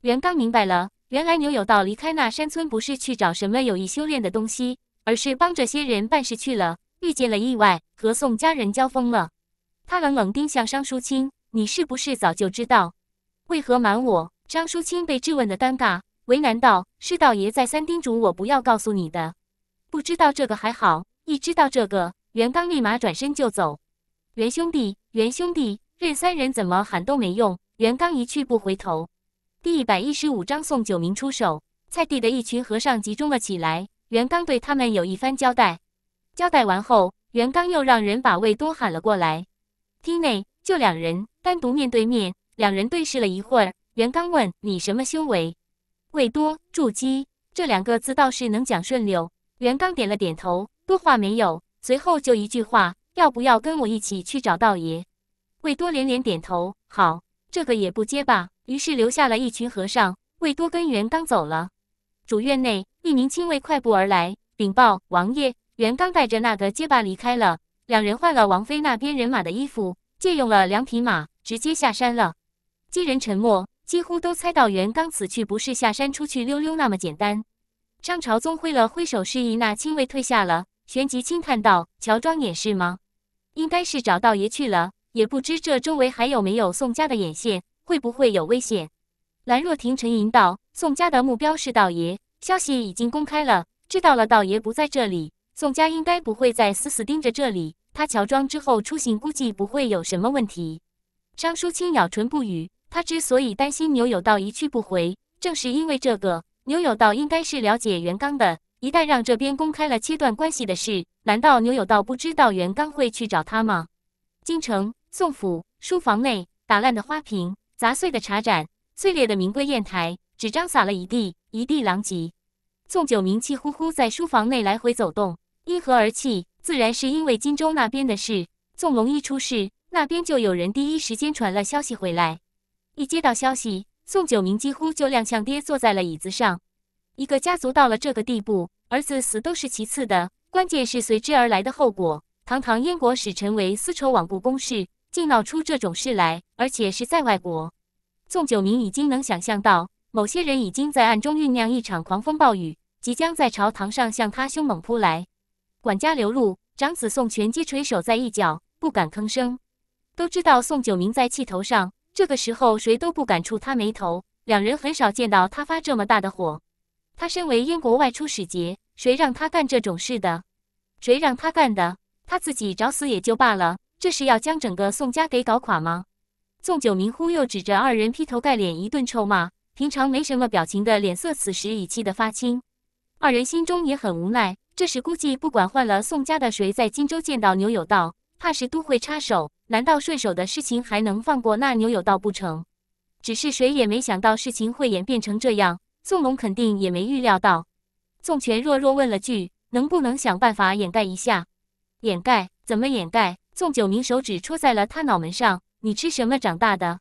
袁刚明白了，原来牛有道离开那山村不是去找什么有意修炼的东西，而是帮这些人办事去了，遇见了意外，和宋家人交锋了。他冷冷盯向张淑清：“你是不是早就知道？为何瞒我？”张淑清被质问的尴尬。为难道是道爷再三叮嘱我不要告诉你的？不知道这个还好，一知道这个，袁刚立马转身就走。袁兄弟，袁兄弟，任三人怎么喊都没用。袁刚一去不回头。第一百一十五章送九明出手。菜地的一群和尚集中了起来。袁刚对他们有一番交代。交代完后，袁刚又让人把魏东喊了过来。厅内就两人单独面对面，两人对视了一会儿。袁刚问：“你什么修为？”魏多筑基这两个字倒是能讲顺溜，袁刚点了点头，多话没有，随后就一句话：要不要跟我一起去找道爷？魏多连连点头，好，这个也不结巴。于是留下了一群和尚，魏多跟袁刚走了。主院内，一名亲卫快步而来，禀报：王爷，袁刚带着那个结巴离开了，两人换了王妃那边人马的衣服，借用了两匹马，直接下山了。几人沉默。几乎都猜到袁刚此去不是下山出去溜溜那么简单。商朝宗挥了挥手，示意那亲卫退下了，旋即轻叹道：“乔装掩饰吗？应该是找道爷去了。也不知这周围还有没有宋家的眼线，会不会有危险？”兰若亭沉吟道：“宋家的目标是道爷，消息已经公开了，知道了道爷不在这里，宋家应该不会再死死盯着这里。他乔装之后出行，估计不会有什么问题。”商书清咬唇不语。他之所以担心牛有道一去不回，正是因为这个。牛有道应该是了解袁刚的，一旦让这边公开了切断关系的事，难道牛有道不知道袁刚会去找他吗？京城宋府书房内，打烂的花瓶、砸碎的茶盏、碎裂的名贵砚台，纸张洒了一地，一地狼藉。宋九明气呼呼在书房内来回走动，因何而气？自然是因为荆州那边的事。纵龙一出事，那边就有人第一时间传了消息回来。一接到消息，宋九明几乎就踉跄跌坐在了椅子上。一个家族到了这个地步，儿子死都是其次的，关键是随之而来的后果。堂堂燕国使臣为丝绸网布公事，竟闹出这种事来，而且是在外国。宋九明已经能想象到，某些人已经在暗中酝酿一场狂风暴雨，即将在朝堂上向他凶猛扑来。管家刘露、长子宋权皆垂手在一角，不敢吭声。都知道宋九明在气头上。这个时候，谁都不敢触他眉头。两人很少见到他发这么大的火。他身为燕国外出使节，谁让他干这种事的？谁让他干的？他自己找死也就罢了，这是要将整个宋家给搞垮吗？宋九明忽又指着二人，劈头盖脸一顿臭骂。平常没什么表情的脸色，此时已气得发青。二人心中也很无奈。这时估计，不管换了宋家的谁，在荆州见到牛有道。怕是都会插手，难道顺手的事情还能放过那牛有道不成？只是谁也没想到事情会演变成这样，宋龙肯定也没预料到。宋权弱弱问了句：“能不能想办法掩盖一下？”掩盖？怎么掩盖？宋九明手指戳在了他脑门上：“你吃什么长大的？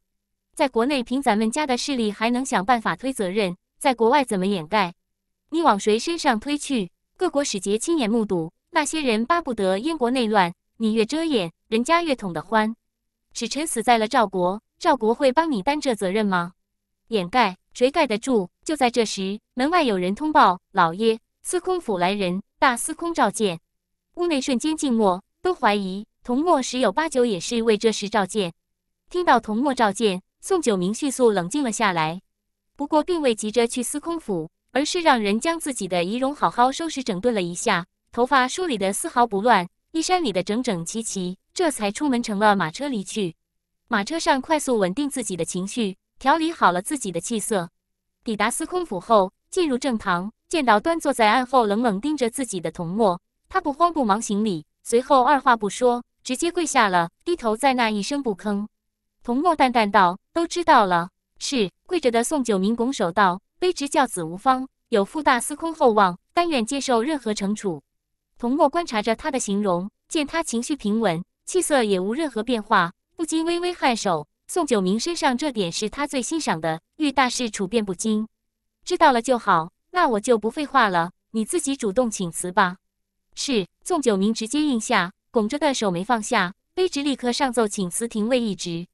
在国内，凭咱们家的势力还能想办法推责任，在国外怎么掩盖？你往谁身上推去？各国使节亲眼目睹，那些人巴不得燕国内乱。”你越遮掩，人家越捅得欢。使臣死在了赵国，赵国会帮你担这责任吗？掩盖谁盖得住？就在这时，门外有人通报：“老爷，司空府来人，大司空召见。”屋内瞬间静默，都怀疑童墨十有八九也是为这事召见。听到童墨召见，宋九明迅速冷静了下来，不过并未急着去司空府，而是让人将自己的仪容好好收拾整顿了一下，头发梳理得丝毫不乱。衣衫理得整整齐齐，这才出门，乘了马车离去。马车上快速稳定自己的情绪，调理好了自己的气色。抵达司空府后，进入正堂，见到端坐在案后冷冷盯着自己的童墨，他不慌不忙行礼，随后二话不说，直接跪下了，低头在那一声不吭。童墨淡淡道：“都知道了。”是跪着的宋九明拱手道：“卑职教子无方，有负大司空厚望，甘愿接受任何惩处。”童墨观察着他的形容，见他情绪平稳，气色也无任何变化，不禁微微颔首。宋九明身上这点是他最欣赏的，遇大事处变不惊。知道了就好，那我就不废话了，你自己主动请辞吧。是，宋九明直接应下，拱着的手没放下。卑职立刻上奏请辞廷尉一职。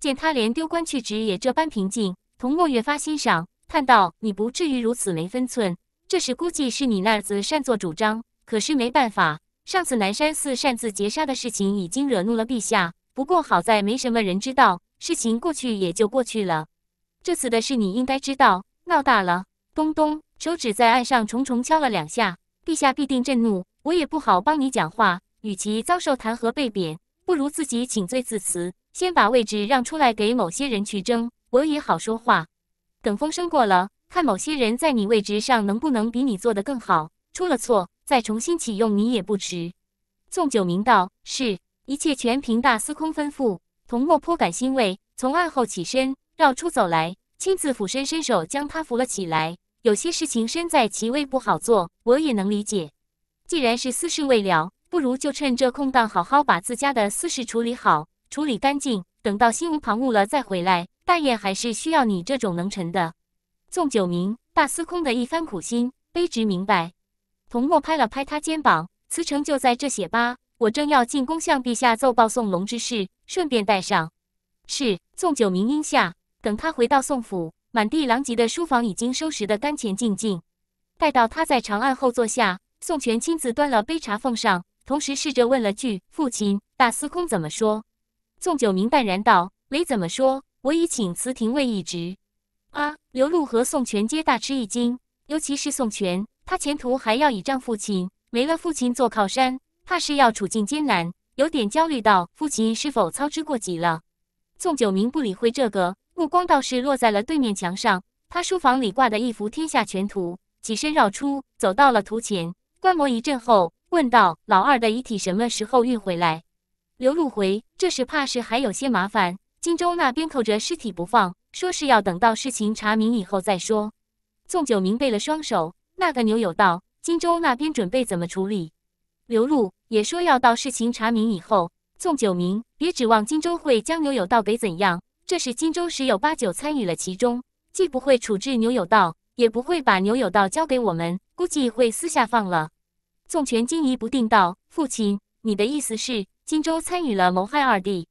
见他连丢官去职也这般平静，童墨越发欣赏，叹道：“你不至于如此没分寸，这事估计是你那儿子擅作主张。”可是没办法，上次南山寺擅自劫杀的事情已经惹怒了陛下。不过好在没什么人知道，事情过去也就过去了。这次的事你应该知道，闹大了。咚咚，手指在案上重重敲了两下，陛下必定震怒。我也不好帮你讲话，与其遭受弹劾被贬，不如自己请罪自辞，先把位置让出来给某些人去争，我也好说话。等风声过了，看某些人在你位置上能不能比你做得更好。出了错。再重新启用你也不迟，宋九明道：“是，一切全凭大司空吩咐。”童墨颇感欣慰，从案后起身，绕出走来，亲自俯身伸手将他扶了起来。有些事情身在其位不好做，我也能理解。既然是私事未了，不如就趁这空档好好把自家的私事处理好，处理干净。等到心无旁骛了再回来。大雁还是需要你这种能臣的。宋九明，大司空的一番苦心，卑职明白。童墨拍了拍他肩膀，辞呈就在这写吧。我正要进宫向陛下奏报宋龙之事，顺便带上。是。宋九明应下。等他回到宋府，满地狼藉的书房已经收拾得干干净净。待到他在长案后坐下，宋权亲自端了杯茶奉上，同时试着问了句：“父亲，大司空怎么说？”宋九明淡然道：“没怎么说，我已请辞廷尉一职。”啊！刘禄和宋全皆大吃一惊，尤其是宋全。他前途还要倚仗父亲，没了父亲做靠山，怕是要处境艰难，有点焦虑。到父亲是否操之过急了？宋九明不理会这个，目光倒是落在了对面墙上。他书房里挂的一幅天下全图，起身绕出，走到了图前，观摩一阵后，问道：“老二的遗体什么时候运回来？”刘露回，这事怕是还有些麻烦。荆州那边扣着尸体不放，说是要等到事情查明以后再说。宋九明背了双手。那个牛有道，荆州那边准备怎么处理？刘禄也说要到事情查明以后。宋九明，别指望荆州会将牛有道给怎样，这是荆州十有八九参与了其中，既不会处置牛有道，也不会把牛有道交给我们，估计会私下放了。宋权惊疑不定道：“父亲，你的意思是荆州参与了谋害二弟？”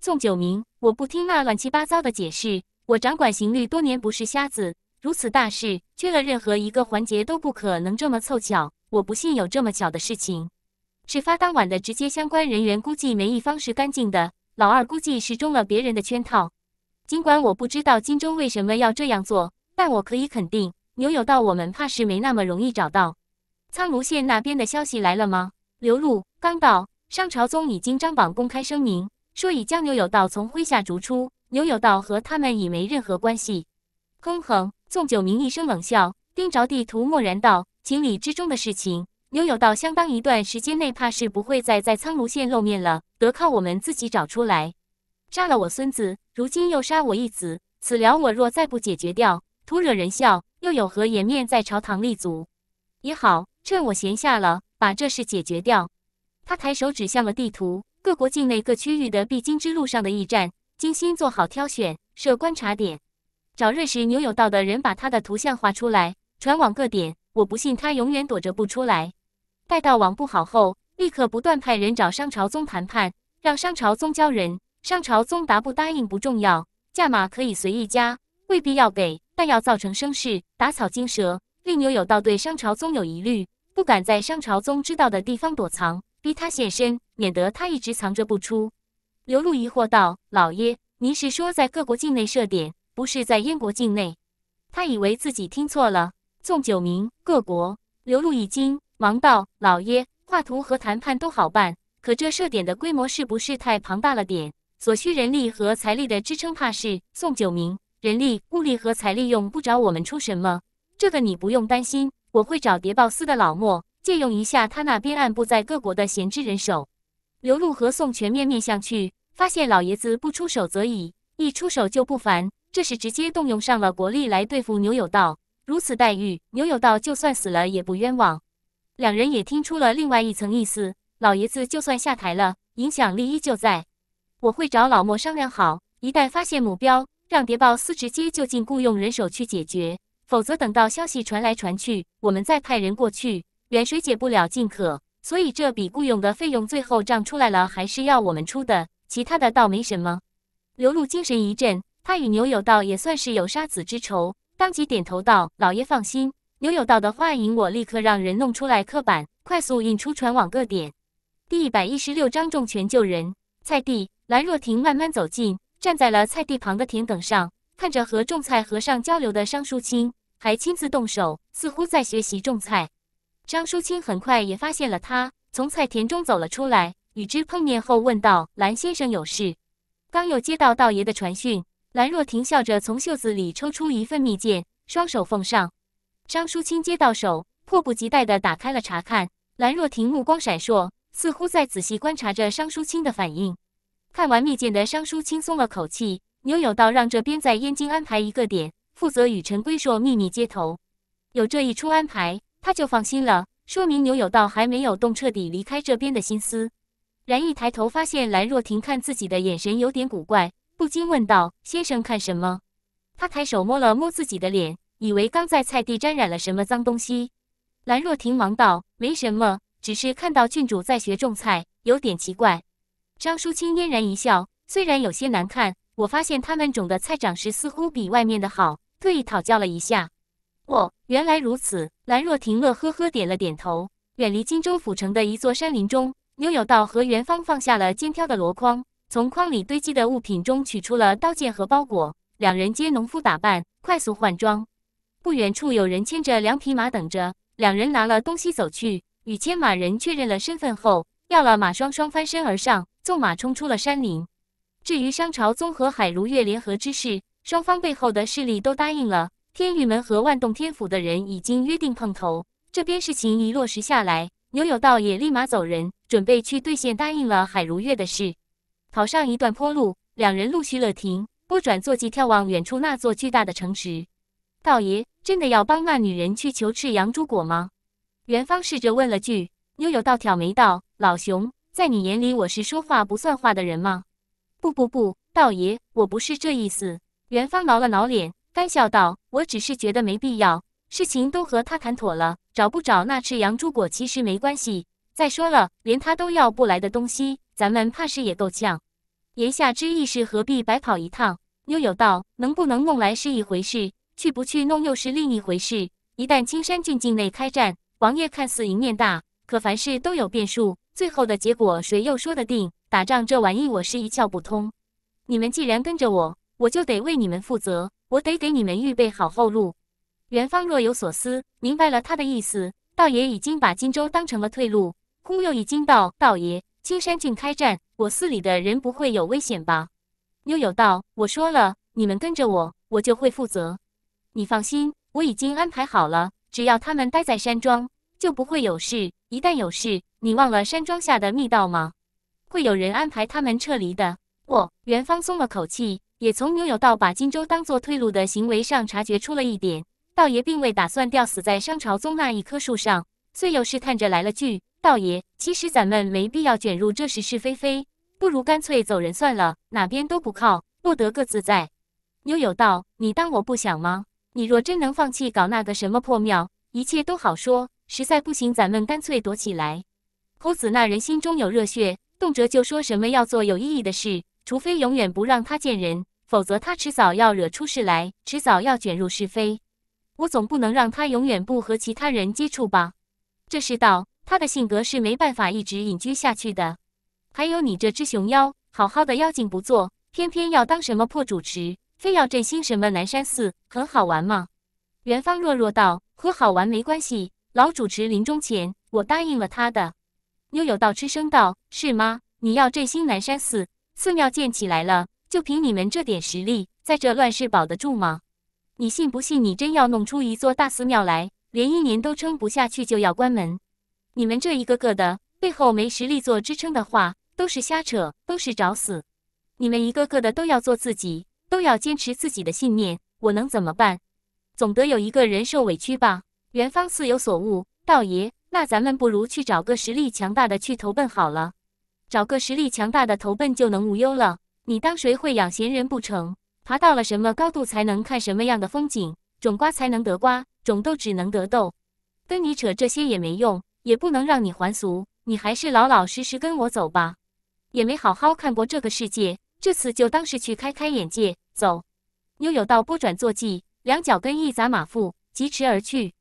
宋九明，我不听那乱七八糟的解释，我掌管刑律多年，不是瞎子。如此大事，缺了任何一个环节都不可能这么凑巧。我不信有这么巧的事情。事发当晚的直接相关人员估计没一方是干净的。老二估计是中了别人的圈套。尽管我不知道金钟为什么要这样做，但我可以肯定，牛有道我们怕是没那么容易找到。苍梧县那边的消息来了吗？刘入刚到，商朝宗已经张榜公开声明，说已将牛有道从麾下逐出，牛有道和他们已没任何关系。哼衡。宋九明一声冷笑，盯着地图，默然道：“情理之中的事情。牛有道，相当一段时间内，怕是不会再在苍庐县露面了，得靠我们自己找出来。杀了我孙子，如今又杀我一子，此了我若再不解决掉，徒惹人笑，又有何颜面在朝堂立足？也好，趁我闲下了，把这事解决掉。”他抬手指向了地图，各国境内各区域的必经之路上的驿站，精心做好挑选，设观察点。找瑞士牛有道的人把他的图像画出来，传往各点。我不信他永远躲着不出来。待到网不好后，立刻不断派人找商朝宗谈判，让商朝宗交人。商朝宗答不答应不重要，价码可以随意加，未必要给，但要造成声势，打草惊蛇，令牛有道对商朝宗有疑虑，不敢在商朝宗知道的地方躲藏，逼他现身，免得他一直藏着不出。刘露疑惑道：“老爷，您是说在各国境内设点？”不是在燕国境内，他以为自己听错了。宋九明，各国刘入一惊，忙道：“老爷，画图和谈判都好办，可这设点的规模是不是太庞大了点？所需人力和财力的支撑，怕是……”宋九明，人力、物力和财力用不着我们出什么，这个你不用担心，我会找谍报司的老莫借用一下他那边暗部在各国的闲置人手。刘入和宋全面面相觑，发现老爷子不出手则已，一出手就不凡。这是直接动用上了国力来对付牛有道，如此待遇，牛有道就算死了也不冤枉。两人也听出了另外一层意思，老爷子就算下台了，影响力依旧在。我会找老莫商量好，一旦发现目标，让谍报司直接就近雇佣人手去解决，否则等到消息传来传去，我们再派人过去，远水解不了近渴。所以这笔雇佣的费用，最后账出来了还是要我们出的，其他的倒没什么。刘露精神一振。他与牛有道也算是有杀子之仇，当即点头道：“老爷放心，牛有道的话引我立刻让人弄出来刻板，快速印出传往各点。”第一百一十六章重拳救人。菜地，兰若婷慢慢走近，站在了菜地旁的田埂上，看着和种菜和尚交流的张淑清，还亲自动手，似乎在学习种菜。张淑清很快也发现了他，从菜田中走了出来，与之碰面后问道：“兰先生有事？”刚又接到道爷的传讯。兰若婷笑着从袖子里抽出一份密件，双手奉上。张淑清接到手，迫不及待地打开了查看。兰若婷目光闪烁，似乎在仔细观察着张淑清的反应。看完密件的张淑清松了口气。牛有道让这边在燕京安排一个点，负责与陈归硕秘密接头。有这一出安排，他就放心了，说明牛有道还没有动彻底离开这边的心思。然一抬头，发现兰若婷看自己的眼神有点古怪。不禁问道：“先生看什么？”他抬手摸了摸自己的脸，以为刚在菜地沾染了什么脏东西。兰若婷忙道：“没什么，只是看到郡主在学种菜，有点奇怪。”张淑清嫣然一笑，虽然有些难看，我发现他们种的菜长势似乎比外面的好，特意讨教了一下。哦，原来如此。兰若婷乐呵呵点了点头。远离荆州府城的一座山林中，牛有道和元芳放下了肩挑的箩筐。从筐里堆积的物品中取出了刀剑和包裹，两人皆农夫打扮，快速换装。不远处有人牵着两匹马等着，两人拿了东西走去，与牵马人确认了身份后，要了马，双双翻身而上，纵马冲出了山林。至于商朝综合海如月联合之事，双方背后的势力都答应了。天玉门和万洞天府的人已经约定碰头，这边事情一落实下来，牛有道也立马走人，准备去兑现答应了海如月的事。跑上一段坡路，两人陆续勒停，拨转坐骑，眺望远处那座巨大的城池。道爷真的要帮那女人去求赤阳朱果吗？元芳试着问了句。妞妞倒挑眉道：“老熊，在你眼里我是说话不算话的人吗？”“不不不，道爷，我不是这意思。”元芳挠了挠脸，干笑道：“我只是觉得没必要，事情都和他谈妥了，找不找那赤阳朱果其实没关系。再说了，连他都要不来的东西，咱们怕是也够呛。”言下之意是何必白跑一趟？妞有道，能不能弄来是一回事，去不去弄又是另一回事。一旦青山郡境内开战，王爷看似赢面大，可凡事都有变数，最后的结果谁又说得定？打仗这玩意我是一窍不通。你们既然跟着我，我就得为你们负责，我得给你们预备好后路。元芳若有所思，明白了他的意思。道爷已经把荆州当成了退路，忽又一惊道：“道爷。”青山郡开战，我寺里的人不会有危险吧？妞友道，我说了，你们跟着我，我就会负责。你放心，我已经安排好了，只要他们待在山庄，就不会有事。一旦有事，你忘了山庄下的密道吗？会有人安排他们撤离的。我元芳松了口气，也从妞友道把荆州当做退路的行为上察觉出了一点，道爷并未打算吊死在商朝宗那一棵树上，遂又试探着来了句。道爷，其实咱们没必要卷入这是是非非，不如干脆走人算了，哪边都不靠，落得个自在。妞有道，你当我不想吗？你若真能放弃搞那个什么破庙，一切都好说。实在不行，咱们干脆躲起来。猴子那人心中有热血，动辄就说什么要做有意义的事，除非永远不让他见人，否则他迟早要惹出事来，迟早要卷入是非。我总不能让他永远不和其他人接触吧？这世道。他的性格是没办法一直隐居下去的。还有你这只熊妖，好好的妖精不做，偏偏要当什么破主持，非要振兴什么南山寺，很好玩吗？元芳弱弱道：“和好玩没关系。”老主持临终前，我答应了他的。妞有道：“吃声道是吗？你要振兴南山寺，寺庙建起来了，就凭你们这点实力，在这乱世保得住吗？你信不信？你真要弄出一座大寺庙来，连一年都撑不下去，就要关门。”你们这一个个的，背后没实力做支撑的话，都是瞎扯，都是找死。你们一个个的都要做自己，都要坚持自己的信念。我能怎么办？总得有一个人受委屈吧。元芳似有所悟，道爷，那咱们不如去找个实力强大的去投奔好了。找个实力强大的投奔就能无忧了。你当谁会养闲人不成？爬到了什么高度才能看什么样的风景？种瓜才能得瓜，种豆只能得豆。跟你扯这些也没用。也不能让你还俗，你还是老老实实跟我走吧。也没好好看过这个世界，这次就当是去开开眼界。走，妞有道拨转坐骑，两脚跟一砸马腹，疾驰而去。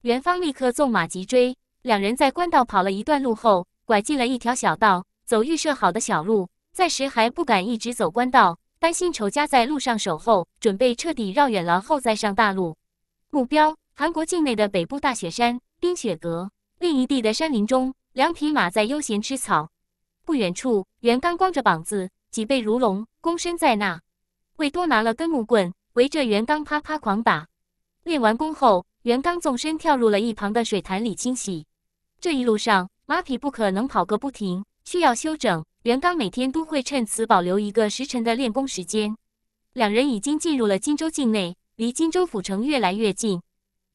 元芳立刻纵马急追，两人在官道跑了一段路后，拐进了一条小道，走预设好的小路，暂时还不敢一直走官道，担心仇家在路上守候，准备彻底绕远了后再上大路。目标：韩国境内的北部大雪山——冰雪阁。另一地的山林中，两匹马在悠闲吃草。不远处，袁刚光着膀子，脊背如龙，躬身在那。魏多拿了根木棍，围着袁刚啪啪狂打。练完功后，袁刚纵身跳入了一旁的水潭里清洗。这一路上，马匹不可能跑个不停，需要休整。袁刚每天都会趁此保留一个时辰的练功时间。两人已经进入了荆州境内，离荆州府城越来越近。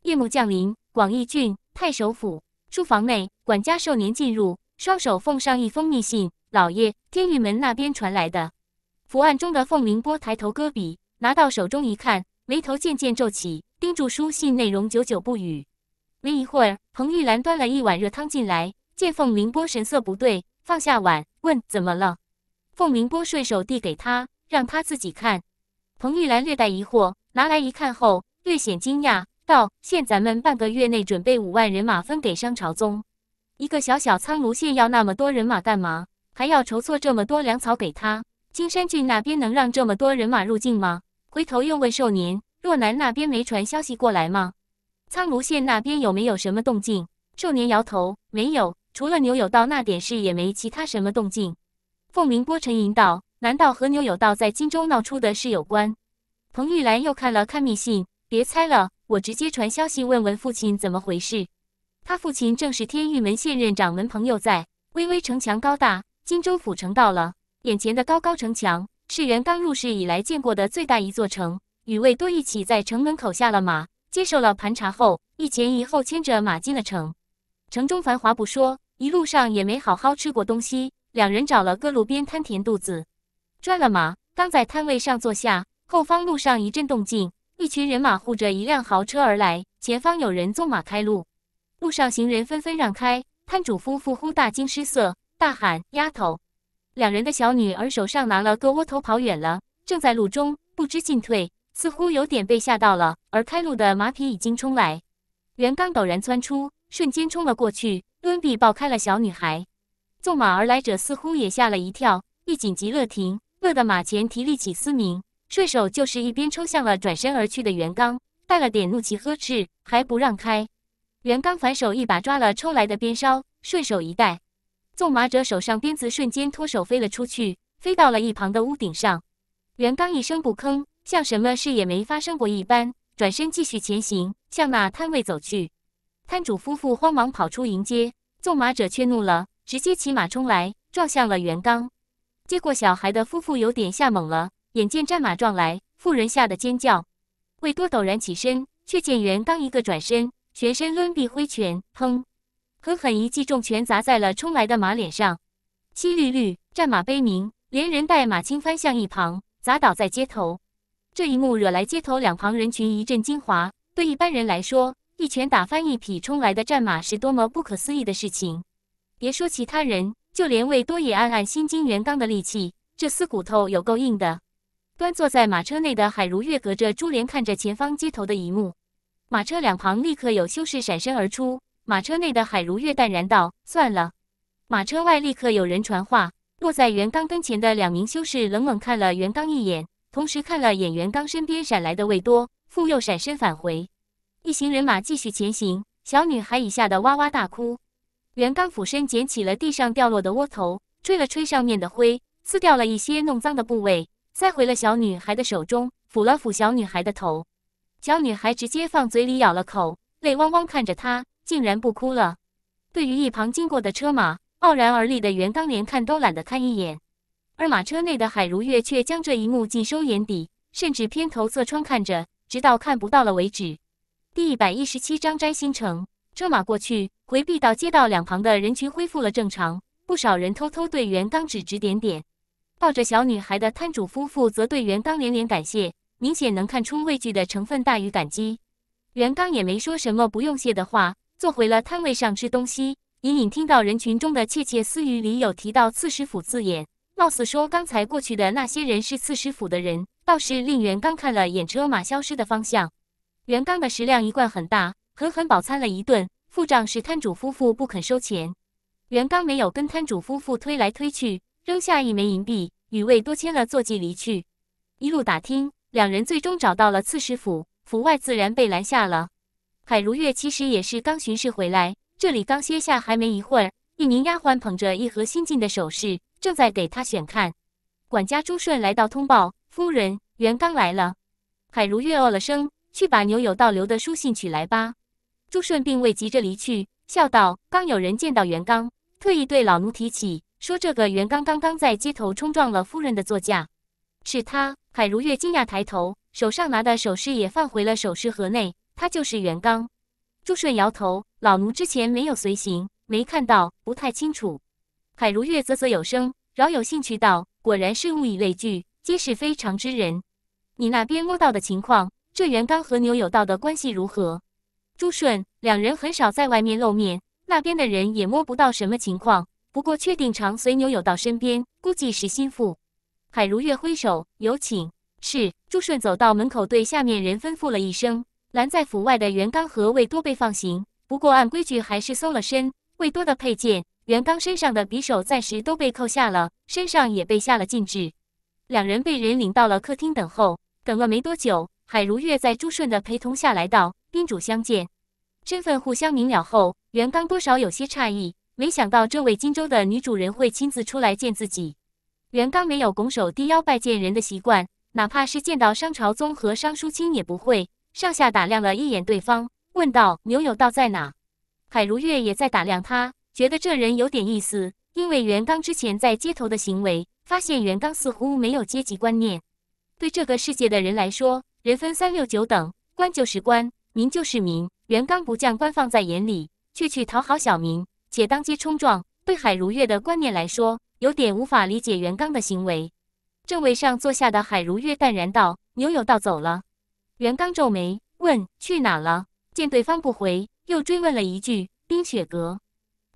夜幕降临，广义郡太守府。书房内，管家寿年进入，双手奉上一封密信。老爷，天域门那边传来的。伏案中的凤凌波抬头搁笔，拿到手中一看，眉头渐渐皱起，盯住书信内容，久久不语。没一会儿，彭玉兰端了一碗热汤进来，见凤凌波神色不对，放下碗问：“怎么了？”凤凌波顺手递给他，让他自己看。彭玉兰略带疑惑，拿来一看后，略显惊讶。道：“现咱们半个月内准备五万人马分给商朝宗，一个小小苍庐县要那么多人马干嘛？还要筹措这么多粮草给他？金山郡那边能让这么多人马入境吗？回头又问寿年，若南那边没传消息过来吗？苍庐县那边有没有什么动静？”寿年摇头：“没有，除了牛有道那点事，也没其他什么动静。”凤鸣波沉吟道：“难道和牛有道在荆州闹出的事有关？”彭玉兰又看了看密信：“别猜了。”我直接传消息问问父亲怎么回事。他父亲正是天域门现任掌门朋友在。巍巍城墙高大，荆州府城到了。眼前的高高城墙是元刚入世以来见过的最大一座城。与魏多一起在城门口下了马，接受了盘查后，一前一后牵着马进了城。城中繁华不说，一路上也没好好吃过东西，两人找了各路边摊填肚子。转了马，刚在摊位上坐下，后方路上一阵动静。一群人马护着一辆豪车而来，前方有人纵马开路，路上行人纷纷让开。摊主夫妇忽大惊失色，大喊：“丫头！”两人的小女儿手上拿了个窝头，跑远了，正在路中不知进退，似乎有点被吓到了。而开路的马匹已经冲来，袁刚陡然窜出，瞬间冲了过去，抡臂抱开了小女孩。纵马而来者似乎也吓了一跳，一紧急勒停，勒得马前蹄立起嘶鸣。顺手就是一鞭抽向了转身而去的袁刚，带了点怒气呵斥，还不让开。袁刚反手一把抓了冲来的鞭梢，顺手一带，纵马者手上鞭子瞬间脱手飞了出去，飞到了一旁的屋顶上。袁刚一声不吭，像什么事也没发生过一般，转身继续前行，向那摊位走去。摊主夫妇慌忙跑出迎接，纵马者却怒了，直接骑马冲来，撞向了袁刚。接过小孩的夫妇有点吓懵了。眼见战马撞来，妇人吓得尖叫。魏多陡然起身，却见袁刚一个转身，全身抡臂挥拳，砰，狠狠一记重拳砸在了冲来的马脸上。青绿绿，战马悲鸣，连人带马倾翻向一旁，砸倒在街头。这一幕惹来街头两旁人群一阵惊哗。对一般人来说，一拳打翻一匹冲来的战马是多么不可思议的事情。别说其他人，就连魏多也暗暗心惊袁刚的力气，这厮骨头有够硬的。端坐在马车内的海如月隔着珠帘看着前方街头的一幕，马车两旁立刻有修士闪身而出。马车内的海如月淡然道：“算了。”马车外立刻有人传话。落在袁刚跟前的两名修士冷冷看了袁刚一眼，同时看了眼袁刚身边闪来的魏多，复又闪身返回。一行人马继续前行，小女孩已吓得哇哇大哭。袁刚俯身捡起了地上掉落的窝头，吹了吹上面的灰，撕掉了一些弄脏的部位。塞回了小女孩的手中，抚了抚小女孩的头，小女孩直接放嘴里咬了口，泪汪汪看着他，竟然不哭了。对于一旁经过的车马，傲然而立的袁刚连看都懒得看一眼，而马车内的海如月却将这一幕尽收眼底，甚至偏头侧窗看着，直到看不到了为止。第一百一十七章摘星城。车马过去，回避到街道两旁的人群恢复了正常，不少人偷偷对袁刚指指点点。抱着小女孩的摊主夫妇则对袁刚连连感谢，明显能看出畏惧的成分大于感激。袁刚也没说什么不用谢的话，坐回了摊位上吃东西。隐隐听到人群中的窃窃私语里有提到“刺史府”字眼，貌似说刚才过去的那些人是刺史府的人，倒是令袁刚看了眼车马消失的方向。袁刚的食量一贯很大，狠狠饱餐了一顿。付账是摊主夫妇不肯收钱，袁刚没有跟摊主夫妇推来推去。扔下一枚银币，与魏多签了坐骑离去。一路打听，两人最终找到了刺史府。府外自然被拦下了。海如月其实也是刚巡视回来，这里刚歇下还没一会儿，一名丫鬟捧着一盒新进的首饰，正在给他选看。管家朱顺来到通报：“夫人袁刚来了。”海如月哦了声，去把牛有道留的书信取来吧。朱顺并未急着离去，笑道：“刚有人见到袁刚，特意对老奴提起。”说这个袁刚刚刚在街头冲撞了夫人的座驾，是他。海如月惊讶抬头，手上拿的首饰也放回了首饰盒内。他就是袁刚。朱顺摇头，老奴之前没有随行，没看到，不太清楚。海如月啧啧有声，饶有兴趣道：“果然是物以类聚，皆是非常之人。你那边摸到的情况，这袁刚和牛有道的关系如何？”朱顺，两人很少在外面露面，那边的人也摸不到什么情况。不过，确定常随牛有到身边，估计是心腹。海如月挥手，有请。是朱顺走到门口，对下面人吩咐了一声。拦在府外的袁刚和魏多被放行，不过按规矩还是搜了身。魏多的佩剑，袁刚身上的匕首暂时都被扣下了，身上也被下了禁制。两人被人领到了客厅等候。等了没多久，海如月在朱顺的陪同下来到，宾主相见，身份互相明了后，袁刚多少有些诧异。没想到这位荆州的女主人会亲自出来见自己。袁刚没有拱手低腰拜见人的习惯，哪怕是见到商朝宗和商书清也不会。上下打量了一眼对方，问道：“牛有道在哪？”海如月也在打量他，觉得这人有点意思。因为袁刚之前在街头的行为，发现袁刚似乎没有阶级观念。对这个世界的人来说，人分三六九等，官就是官，民就是民。袁刚不将官放在眼里，却去讨好小民。且当街冲撞，对海如月的观念来说，有点无法理解袁刚的行为。正位上坐下的海如月淡然道：“牛有道走了。”袁刚皱眉问：“去哪了？”见对方不回，又追问了一句：“冰雪阁。”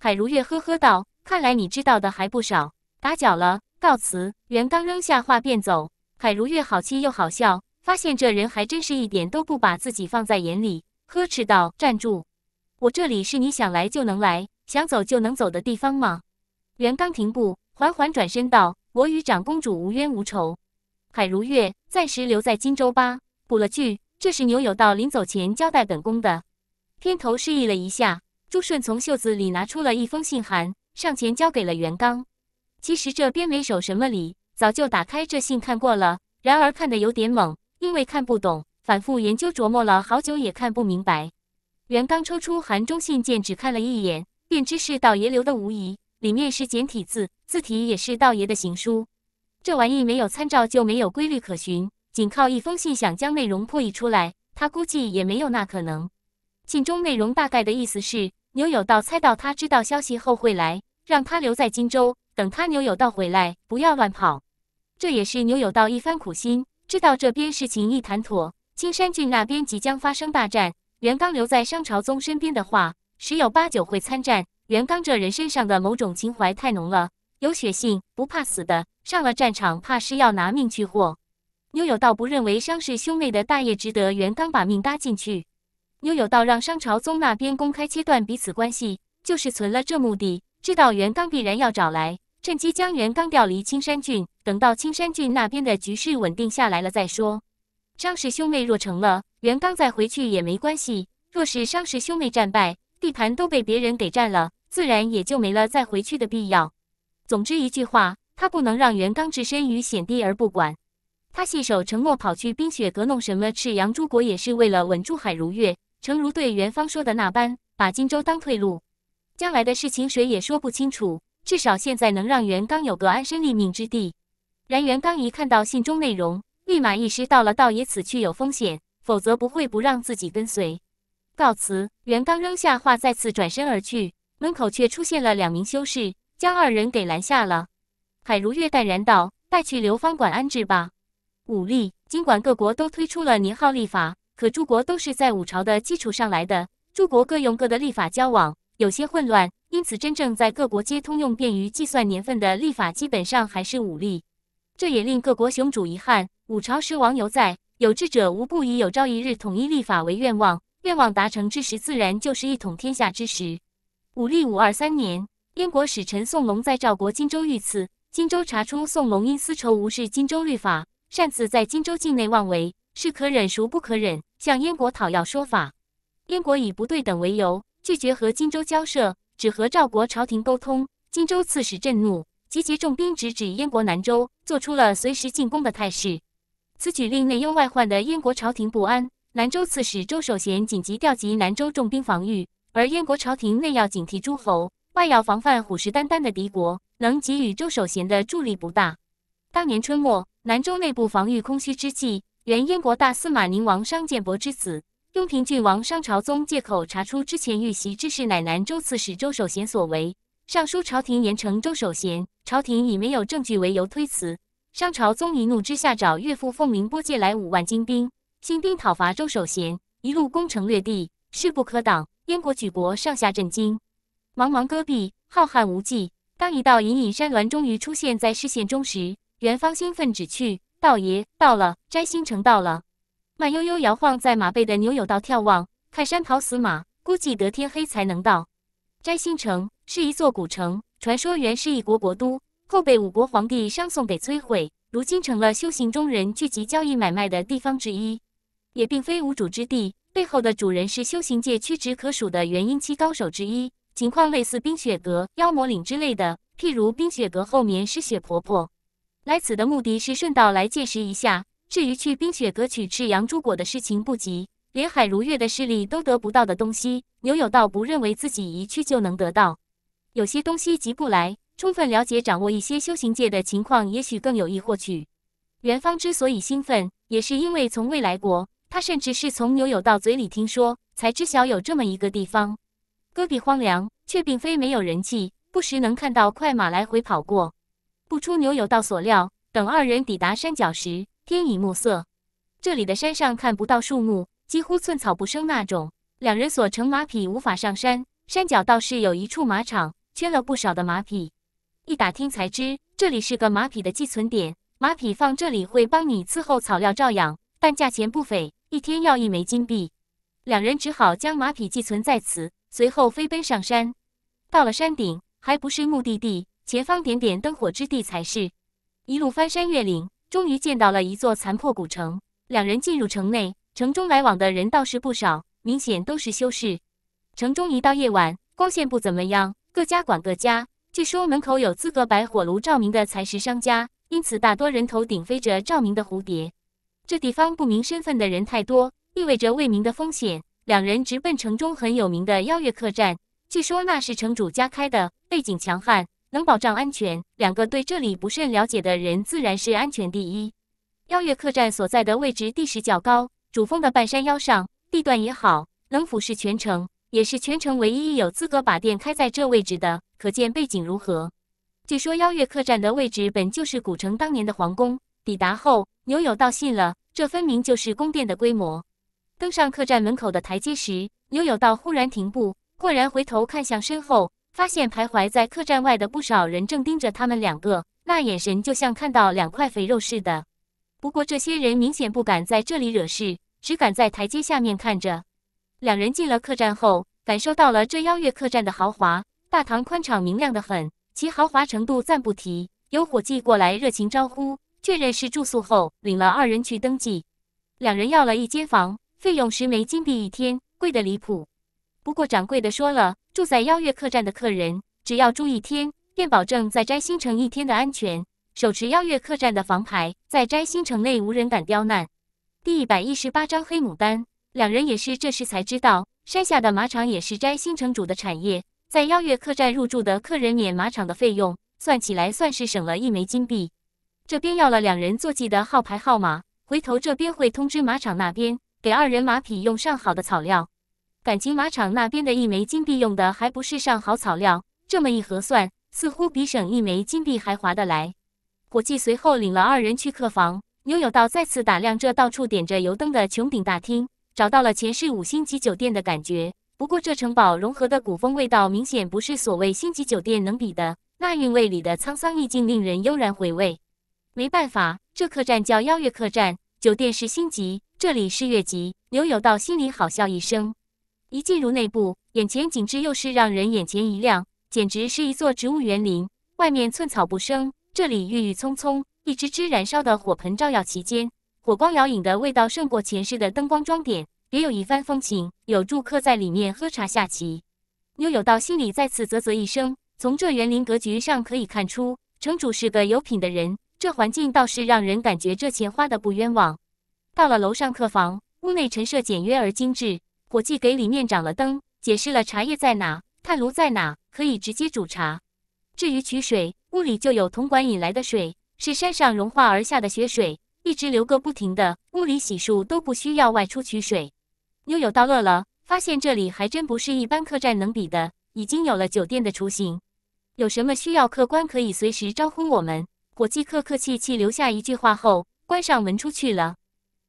海如月呵呵道：“看来你知道的还不少，打搅了，告辞。”袁刚扔下话便走。海如月好气又好笑，发现这人还真是一点都不把自己放在眼里，呵斥道：“站住！我这里是你想来就能来。”想走就能走的地方吗？袁刚停步，缓缓转身道：“我与长公主无冤无仇，海如月暂时留在荆州吧。”补了句：“这是牛有道临走前交代本宫的。”偏头示意了一下，朱顺从袖子里拿出了一封信函，上前交给了袁刚。其实这边没守什么礼，早就打开这信看过了。然而看得有点懵，因为看不懂，反复研究琢磨了好久也看不明白。袁刚抽出函中信件，只看了一眼。便知是道爷留的无疑，里面是简体字，字体也是道爷的行书。这玩意没有参照就没有规律可循，仅靠一封信想将内容破译出来，他估计也没有那可能。信中内容大概的意思是：牛有道猜到他知道消息后会来，让他留在荆州，等他牛有道回来，不要乱跑。这也是牛有道一番苦心，知道这边事情一谈妥，青山郡那边即将发生大战，袁刚留在商朝宗身边的话。十有八九会参战。袁刚这人身上的某种情怀太浓了，有血性，不怕死的，上了战场怕是要拿命去豁。牛有道不认为商氏兄妹的大业值得袁刚把命搭进去。牛有道让商朝宗那边公开切断彼此关系，就是存了这目的，知道袁刚必然要找来，趁机将袁刚调离青山郡，等到青山郡那边的局势稳定下来了再说。商氏兄妹若成了，袁刚再回去也没关系；若是商氏兄妹战败，地盘都被别人给占了，自然也就没了再回去的必要。总之一句话，他不能让袁刚置身于险地而不管。他信守承诺，跑去冰雪阁弄什么赤阳诸国，也是为了稳住海如月。诚如对元芳说的那般，把荆州当退路，将来的事情谁也说不清楚。至少现在能让袁刚有个安身立命之地。然袁刚一看到信中内容，立马意识到，了道爷此去有风险，否则不会不让自己跟随。告辞，袁刚扔下话，再次转身而去。门口却出现了两名修士，将二人给拦下了。海如月淡然道：“带去流芳馆安置吧。”武力，尽管各国都推出了年号历法，可诸国都是在五朝的基础上来的，诸国各用各的历法交往，有些混乱。因此，真正在各国皆通用、便于计算年份的历法，基本上还是武力。这也令各国雄主遗憾，五朝时王犹在，有志者无不以有朝一日统一历法为愿望。愿望达成之时，自然就是一统天下之时。武历五二三年，燕国使臣宋龙在赵国荆州遇刺。荆州查出宋龙因私仇无视荆州律法，擅自在荆州境内妄为，是可忍孰不可忍，向燕国讨要说法。燕国以不对等为由，拒绝和荆州交涉，只和赵国朝廷沟通。荆州刺史震怒，集结重兵直指燕国南州，做出了随时进攻的态势。此举令内忧外患的燕国朝廷不安。南州刺史周守贤紧急调集南州重兵防御，而燕国朝廷内要警惕诸侯，外要防范虎视眈眈的敌国，能给予周守贤的助力不大。当年春末，南州内部防御空虚之际，原燕国大司马宁王商建伯之子雍平郡王商朝宗借口查出之前遇袭之事乃南州刺史周守贤所为，上书朝廷严惩周守贤，朝廷以没有证据为由推辞。商朝宗一怒之下找岳父凤鸣波借来五万精兵。兴兵讨伐周守贤，一路攻城略地，势不可挡。燕国举国上下震惊。茫茫戈壁，浩瀚无际。当一道隐隐山峦终于出现在视线中时，元芳兴奋指去：“道爷到了，摘星城到了。”慢悠悠摇晃在马背的牛有道眺望：“看山跑死马，估计得天黑才能到。”摘星城是一座古城，传说原是一国国都，后被五国皇帝商颂给摧毁，如今成了修行中人聚集交易买卖的地方之一。也并非无主之地，背后的主人是修行界屈指可数的元婴期高手之一，情况类似冰雪阁、妖魔岭之类的。譬如冰雪阁后面是雪婆婆，来此的目的是顺道来见识一下。至于去冰雪阁取赤阳珠果的事情，不急。连海如月的势力都得不到的东西，牛有道不认为自己一去就能得到。有些东西急不来，充分了解掌握一些修行界的情况，也许更有益获取。元芳之所以兴奋，也是因为从未来过。他甚至是从牛友道嘴里听说，才知晓有这么一个地方。戈壁荒凉，却并非没有人气，不时能看到快马来回跑过。不出牛友道所料，等二人抵达山脚时，天已暮色。这里的山上看不到树木，几乎寸草不生那种。两人所乘马匹无法上山，山脚倒是有一处马场，圈了不少的马匹。一打听才知，这里是个马匹的寄存点，马匹放这里会帮你伺候草料照养，但价钱不菲。一天要一枚金币，两人只好将马匹寄存在此，随后飞奔上山。到了山顶还不是目的地，前方点点灯火之地才是。一路翻山越岭，终于见到了一座残破古城。两人进入城内，城中来往的人倒是不少，明显都是修士。城中一到夜晚，光线不怎么样，各家管各家。据说门口有资格摆火炉照明的才是商家，因此大多人头顶飞着照明的蝴蝶。这地方不明身份的人太多，意味着未明的风险。两人直奔城中很有名的邀月客栈，据说那是城主家开的，背景强悍，能保障安全。两个对这里不甚了解的人，自然是安全第一。邀月客栈所在的位置地势较高，主峰的半山腰上，地段也好，能俯视全城，也是全城唯一有资格把店开在这位置的，可见背景如何。据说邀月客栈的位置本就是古城当年的皇宫。抵达后。牛友道信了，这分明就是宫殿的规模。登上客栈门口的台阶时，牛友道忽然停步，豁然回头看向身后，发现徘徊在客栈外的不少人正盯着他们两个，那眼神就像看到两块肥肉似的。不过这些人明显不敢在这里惹事，只敢在台阶下面看着。两人进了客栈后，感受到了这邀月客栈的豪华，大堂宽敞明亮的很，其豪华程度暂不提。有伙计过来热情招呼。确认是住宿后，领了二人去登记。两人要了一间房，费用十枚金币一天，贵得离谱。不过掌柜的说了，住在邀月客栈的客人，只要住一天，便保证在摘星城一天的安全。手持邀月客栈的房牌，在摘星城内无人敢刁难。第一百一十八章黑牡丹。两人也是这时才知道，山下的马场也是摘星城主的产业。在邀月客栈入住的客人免马场的费用，算起来算是省了一枚金币。这边要了两人坐骑的号牌号码，回头这边会通知马场那边，给二人马匹用上好的草料。感情马场那边的一枚金币用的还不是上好草料，这么一核算，似乎比省一枚金币还划得来。伙计随后领了二人去客房，牛有道再次打量这到处点着油灯的穹顶大厅，找到了前世五星级酒店的感觉。不过这城堡融合的古风味道明显不是所谓星级酒店能比的，那韵味里的沧桑意境令人悠然回味。没办法，这客栈叫邀月客栈，酒店是星级，这里是月级。牛有道心里好笑一声，一进入内部，眼前景致又是让人眼前一亮，简直是一座植物园林。外面寸草不生，这里郁郁葱葱，一只只燃烧的火盆照耀其间，火光摇影的味道胜过前世的灯光装点，别有一番风情。有住客在里面喝茶下棋，牛有道心里再次啧啧一声，从这园林格局上可以看出，城主是个有品的人。这环境倒是让人感觉这钱花的不冤枉。到了楼上客房，屋内陈设简约而精致。伙计给里面掌了灯，解释了茶叶在哪、炭炉在哪，可以直接煮茶。至于取水，屋里就有铜管引来的水，是山上融化而下的雪水，一直流个不停的。屋里洗漱都不需要外出取水。妞友道乐了，发现这里还真不是一般客栈能比的，已经有了酒店的雏形。有什么需要，客官可以随时招呼我们。伙计客客气气留下一句话后，关上门出去了。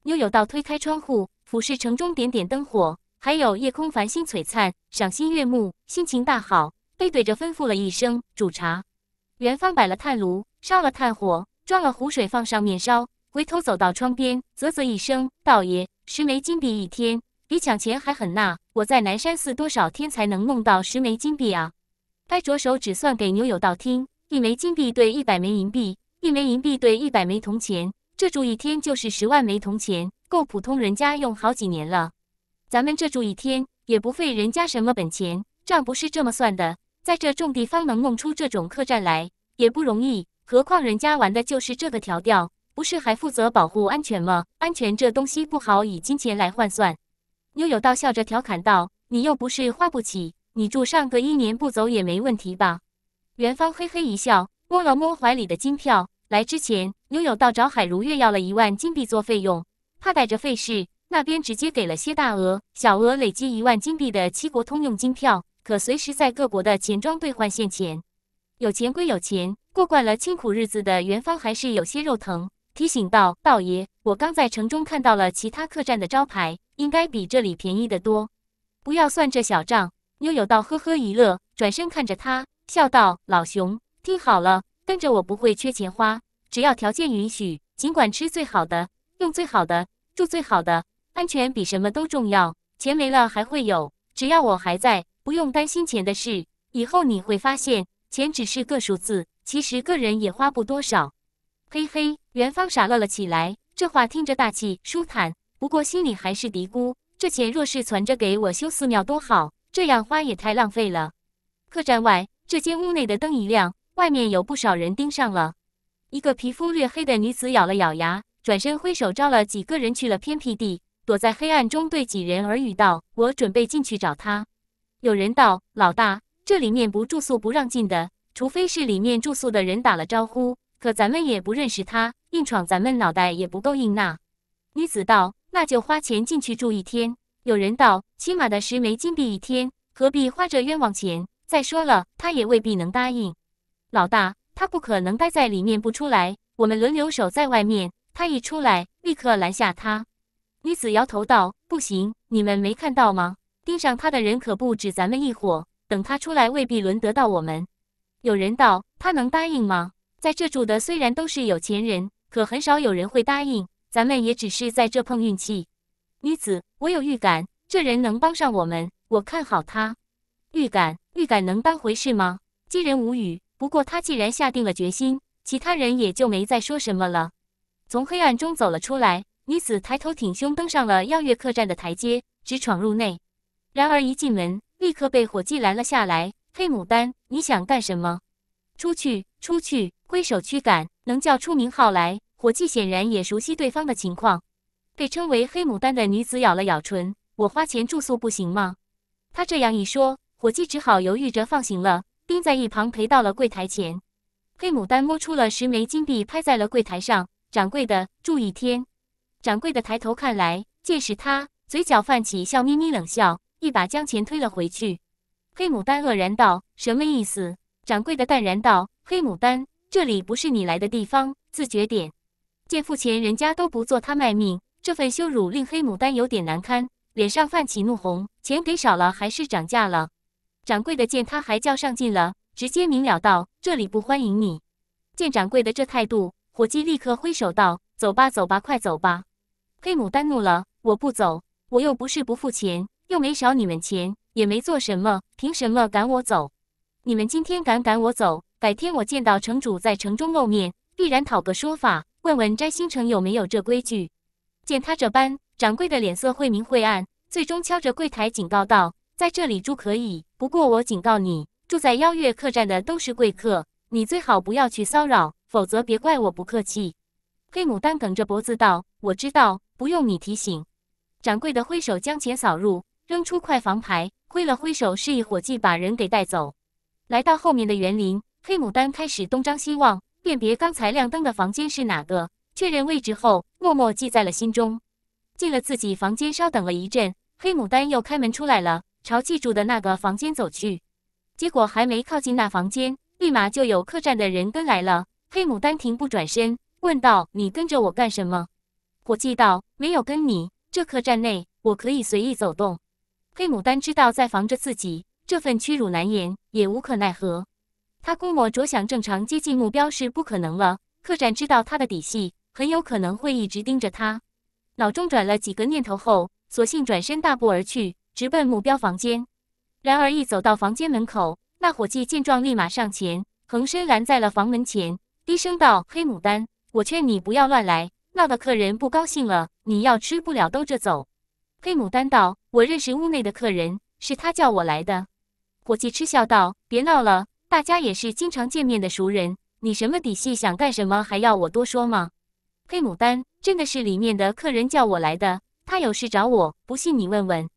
牛有道推开窗户，俯视城中点点灯火，还有夜空繁星璀璨，赏心悦目，心情大好，背对着吩咐了一声：“煮茶。”元芳摆了炭炉，烧了炭火，装了壶水放上面烧。回头走到窗边，啧啧一声：“道爷，十枚金币一天，比抢钱还狠呐！我在南山寺多少天才能弄到十枚金币啊？”掰着手指算给牛有道听。一枚金币兑一百枚银币，一枚银币兑一百枚铜钱，这住一天就是十万枚铜钱，够普通人家用好几年了。咱们这住一天也不费人家什么本钱，账不是这么算的。在这种地方能弄出这种客栈来，也不容易。何况人家玩的就是这个调调，不是还负责保护安全吗？安全这东西不好以金钱来换算。妞有道笑着调侃道：“你又不是花不起，你住上个一年不走也没问题吧？”元芳嘿嘿一笑，摸了摸怀里的金票。来之前，牛友道找海如月要了一万金币做费用，怕带着费事，那边直接给了些大额、小额累积一万金币的七国通用金票，可随时在各国的钱庄兑换现钱。有钱归有钱，过惯了清苦日子的元芳还是有些肉疼，提醒道：“道爷，我刚在城中看到了其他客栈的招牌，应该比这里便宜得多。不要算这小账。”牛友道呵呵一乐，转身看着他。笑道：“老熊，听好了，跟着我不会缺钱花，只要条件允许，尽管吃最好的，用最好的，住最好的。安全比什么都重要，钱没了还会有，只要我还在，不用担心钱的事。以后你会发现，钱只是个数字，其实个人也花不多少。”嘿嘿，元芳傻乐了起来。这话听着大气舒坦，不过心里还是嘀咕：这钱若是存着给我修寺庙多好，这样花也太浪费了。客栈外。这间屋内的灯一亮，外面有不少人盯上了。一个皮肤略黑的女子咬了咬牙，转身挥手招了几个人去了偏僻地，躲在黑暗中对几人耳语道：“我准备进去找他。”有人道：“老大，这里面不住宿不让进的，除非是里面住宿的人打了招呼。可咱们也不认识他，硬闯咱们脑袋也不够硬呐。”女子道：“那就花钱进去住一天。”有人道：“起码的十枚金币一天，何必花这冤枉钱？”再说了，他也未必能答应。老大，他不可能待在里面不出来。我们轮流守在外面，他一出来，立刻拦下他。女子摇头道：“不行，你们没看到吗？盯上他的人可不止咱们一伙。等他出来，未必轮得到我们。”有人道：“他能答应吗？在这住的虽然都是有钱人，可很少有人会答应。咱们也只是在这碰运气。”女子：“我有预感，这人能帮上我们，我看好他。”预感。预感能当回事吗？几人无语。不过他既然下定了决心，其他人也就没再说什么了。从黑暗中走了出来，女子抬头挺胸登上了耀月客栈的台阶，直闯入内。然而一进门，立刻被伙计拦了下来：“黑牡丹，你想干什么？”“出去，出去！”挥手驱赶。能叫出名号来，伙计显然也熟悉对方的情况。被称为黑牡丹的女子咬了咬唇：“我花钱住宿不行吗？”她这样一说。伙计只好犹豫着放行了，并在一旁陪到了柜台前。黑牡丹摸出了十枚金币，拍在了柜台上：“掌柜的，注意天。”掌柜的抬头看来，见是他，嘴角泛起笑眯眯冷笑，一把将钱推了回去。黑牡丹愕然道：“什么意思？”掌柜的淡然道：“黑牡丹，这里不是你来的地方，自觉点。”见付钱人家都不做他卖命，这份羞辱令黑牡丹有点难堪，脸上泛起怒红。钱给少了还是涨价了？掌柜的见他还较上劲了，直接明了道：“这里不欢迎你。”见掌柜的这态度，伙计立刻挥手道：“走吧，走吧，快走吧！”黑牡丹怒了：“我不走，我又不是不付钱，又没少你们钱，也没做什么，凭什么赶我走？你们今天敢赶我走，改天我见到城主在城中露面，必然讨个说法，问问摘星城有没有这规矩。”见他这般，掌柜的脸色晦明晦暗，最终敲着柜台警告道。在这里住可以，不过我警告你，住在邀月客栈的都是贵客，你最好不要去骚扰，否则别怪我不客气。黑牡丹梗着脖子道：“我知道，不用你提醒。”掌柜的挥手将钱扫入，扔出块房牌，挥了挥手示意伙计把人给带走。来到后面的园林，黑牡丹开始东张西望，辨别刚才亮灯的房间是哪个，确认位置后默默记在了心中。进了自己房间稍等了一阵，黑牡丹又开门出来了。朝记住的那个房间走去，结果还没靠近那房间，立马就有客栈的人跟来了。黑牡丹停步转身，问道：“你跟着我干什么？”伙计道：“没有跟你，这客栈内我可以随意走动。”黑牡丹知道在防着自己，这份屈辱难言，也无可奈何。他估摸着想正常接近目标是不可能了，客栈知道他的底细，很有可能会一直盯着他。脑中转了几个念头后，索性转身大步而去。直奔目标房间，然而一走到房间门口，那伙计见状立马上前，横身拦在了房门前，低声道：“黑牡丹，我劝你不要乱来，闹得客人不高兴了，你要吃不了兜着走。”黑牡丹道：“我认识屋内的客人，是他叫我来的。”伙计嗤笑道：“别闹了，大家也是经常见面的熟人，你什么底细，想干什么，还要我多说吗？”黑牡丹：“真的是里面的客人叫我来的，他有事找我，不信你问问。”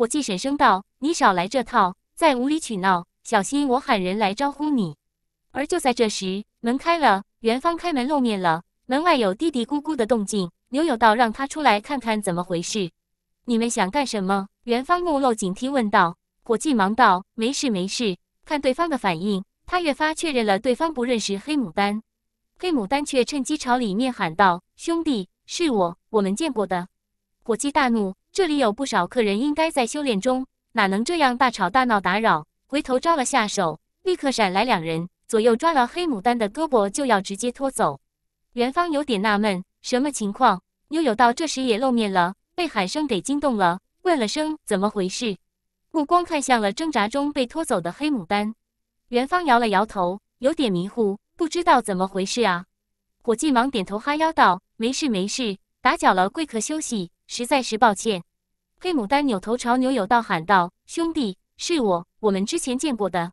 伙计婶声道：“你少来这套，再无理取闹，小心我喊人来招呼你。”而就在这时，门开了，元芳开门露面了。门外有嘀嘀咕咕的动静，刘有道让他出来看看怎么回事。你们想干什么？元芳目露警惕问道。伙计忙道：“没事，没事。”看对方的反应，他越发确认了对方不认识黑牡丹。黑牡丹却趁机朝里面喊道：“兄弟，是我，我们见过的。”伙计大怒。这里有不少客人，应该在修炼中，哪能这样大吵大闹打扰？回头招了下手，立刻闪来两人，左右抓了黑牡丹的胳膊，就要直接拖走。元芳有点纳闷，什么情况？妞友道这时也露面了，被喊声给惊动了，问了声怎么回事，目光看向了挣扎中被拖走的黑牡丹。元芳摇了摇头，有点迷糊，不知道怎么回事啊。伙计忙点头哈腰道：“没事没事，打搅了贵客休息。”实在是抱歉，黑牡丹扭头朝牛有道喊道：“兄弟，是我，我们之前见过的。”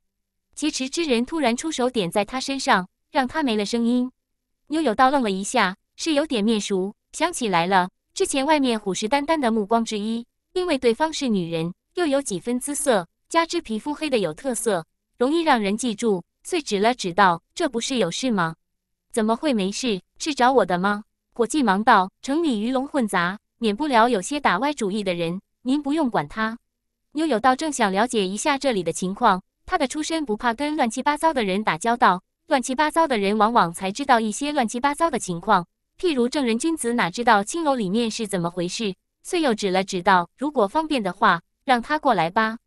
劫持之人突然出手点在他身上，让他没了声音。牛有道愣了一下，是有点面熟，想起来了，之前外面虎视眈眈的目光之一，因为对方是女人，又有几分姿色，加之皮肤黑的有特色，容易让人记住。遂指了指道：“这不是有事吗？怎么会没事？是找我的吗？”伙计忙道：“城里鱼龙混杂。”免不了有些打歪主意的人，您不用管他。妞友道：“正想了解一下这里的情况，他的出身不怕跟乱七八糟的人打交道，乱七八糟的人往往才知道一些乱七八糟的情况。譬如正人君子哪知道青楼里面是怎么回事？遂又指了指道：“如果方便的话，让他过来吧。”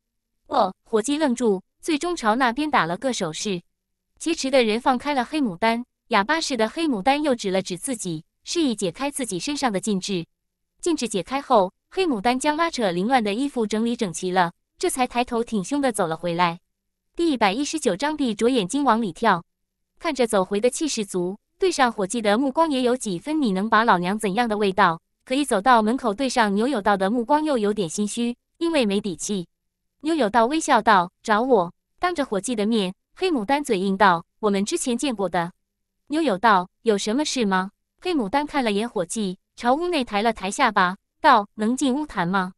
哦，伙计愣住，最终朝那边打了个手势。劫持的人放开了黑牡丹，哑巴似的黑牡丹又指了指自己，示意解开自己身上的禁制。禁制解开后，黑牡丹将拉扯凌乱的衣服整理整齐了，这才抬头挺胸地走了回来。第一百一十九章，闭着眼睛往里跳，看着走回的气势足，对上伙计的目光也有几分你能把老娘怎样的味道。可以走到门口，对上牛有道的目光又有点心虚，因为没底气。牛有道微笑道：“找我。”当着伙计的面，黑牡丹嘴硬道：“我们之前见过的。”牛有道：“有什么事吗？”黑牡丹看了眼伙计。朝屋内抬了抬下巴，道：“能进屋谈吗？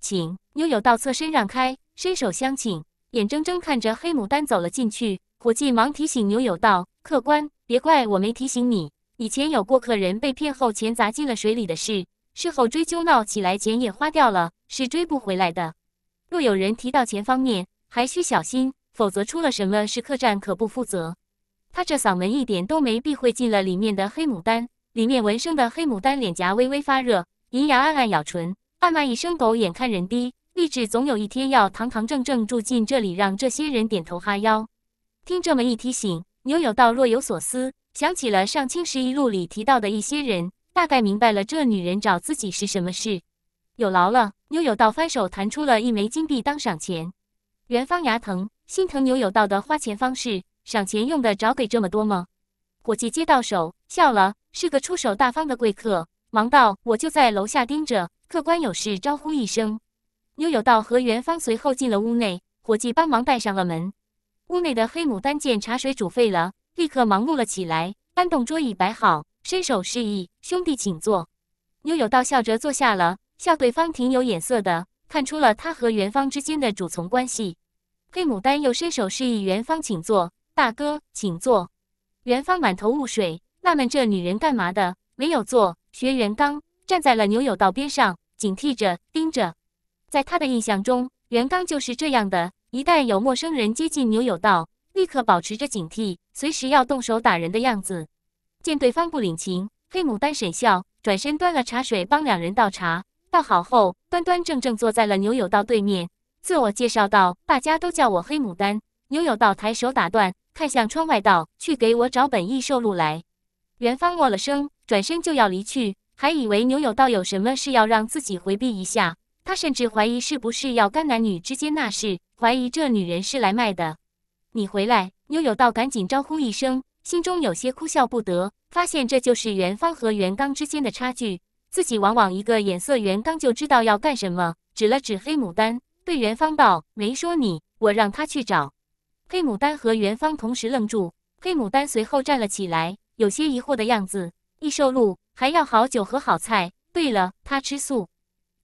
请牛有道侧身让开，伸手相请。眼睁睁看着黑牡丹走了进去，伙计忙提醒牛有道：‘客官，别怪我没提醒你，以前有过客人被骗后钱砸进了水里的事，事后追究闹起来，钱也花掉了，是追不回来的。若有人提到钱方面，还需小心，否则出了什么事，客栈可不负责。’他这嗓门一点都没避讳，进了里面的黑牡丹。”里面闻声的黑牡丹脸颊微微发热，银牙暗暗咬唇，暗骂一声“狗眼看人低”，立志总有一天要堂堂正正住进这里，让这些人点头哈腰。听这么一提醒，牛有道若有所思，想起了上清十一录里提到的一些人，大概明白了这女人找自己是什么事。有劳了，牛有道翻手弹出了一枚金币当赏钱。元芳牙疼，心疼牛有道的花钱方式，赏钱用得着给这么多吗？伙计接到手，笑了，是个出手大方的贵客，忙道：“我就在楼下盯着，客官有事招呼一声。”妞友道和元方随后进了屋内，伙计帮忙带上了门。屋内的黑牡丹见茶水煮沸了，立刻忙碌了起来，搬动桌椅摆好，伸手示意：“兄弟请坐。”妞友道笑着坐下了，笑对方挺有眼色的，看出了他和元方之间的主从关系。黑牡丹又伸手示意元方请坐，大哥请坐。元芳满头雾水，纳闷这女人干嘛的？没有做。学元刚站在了牛有道边上，警惕着盯着。在他的印象中，元刚就是这样的一旦有陌生人接近牛有道，立刻保持着警惕，随时要动手打人的样子。见对方不领情，黑牡丹沈笑转身端了茶水，帮两人倒茶。倒好后，端端正正坐在了牛有道对面，自我介绍道：“大家都叫我黑牡丹。”牛有道抬手打断。看向窗外道：“去给我找本异兽录来。”元芳默了声，转身就要离去，还以为牛有道有什么事要让自己回避一下。他甚至怀疑是不是要干男女之间那事，怀疑这女人是来卖的。你回来，牛有道赶紧招呼一声，心中有些哭笑不得，发现这就是元芳和元刚之间的差距。自己往往一个眼色，元刚就知道要干什么，指了指黑牡丹，对元芳道：“没说你，我让他去找。”黑牡丹和元芳同时愣住，黑牡丹随后站了起来，有些疑惑的样子。易瘦路还要好酒和好菜。对了，他吃素。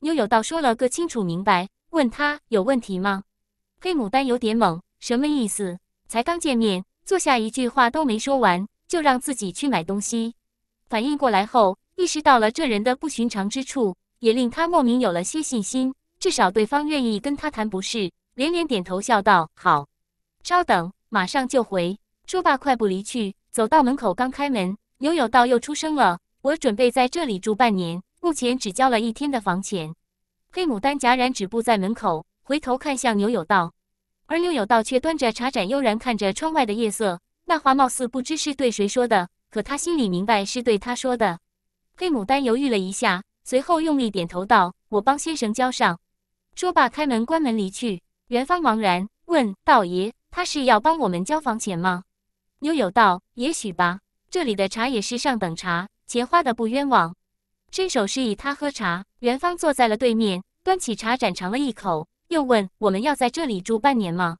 妞友道说了个清楚明白，问他有问题吗？黑牡丹有点懵，什么意思？才刚见面，坐下一句话都没说完，就让自己去买东西。反应过来后，意识到了这人的不寻常之处，也令他莫名有了些信心，至少对方愿意跟他谈，不是？连连点头，笑道：“好。”稍等，马上就回。说罢，快步离去，走到门口，刚开门，牛有道又出声了：“我准备在这里住半年，目前只交了一天的房钱。”黑牡丹戛然止步在门口，回头看向牛有道，而牛有道却端着茶盏，悠然看着窗外的夜色。那话貌似不知是对谁说的，可他心里明白是对他说的。黑牡丹犹豫了一下，随后用力点头道：“我帮先生交上。”说罢，开门关门离去。元芳茫然问道：“爷。”他是要帮我们交房钱吗？妞有道，也许吧。这里的茶也是上等茶，钱花的不冤枉。伸手示意他喝茶。元芳坐在了对面，端起茶盏尝了一口，又问：“我们要在这里住半年吗？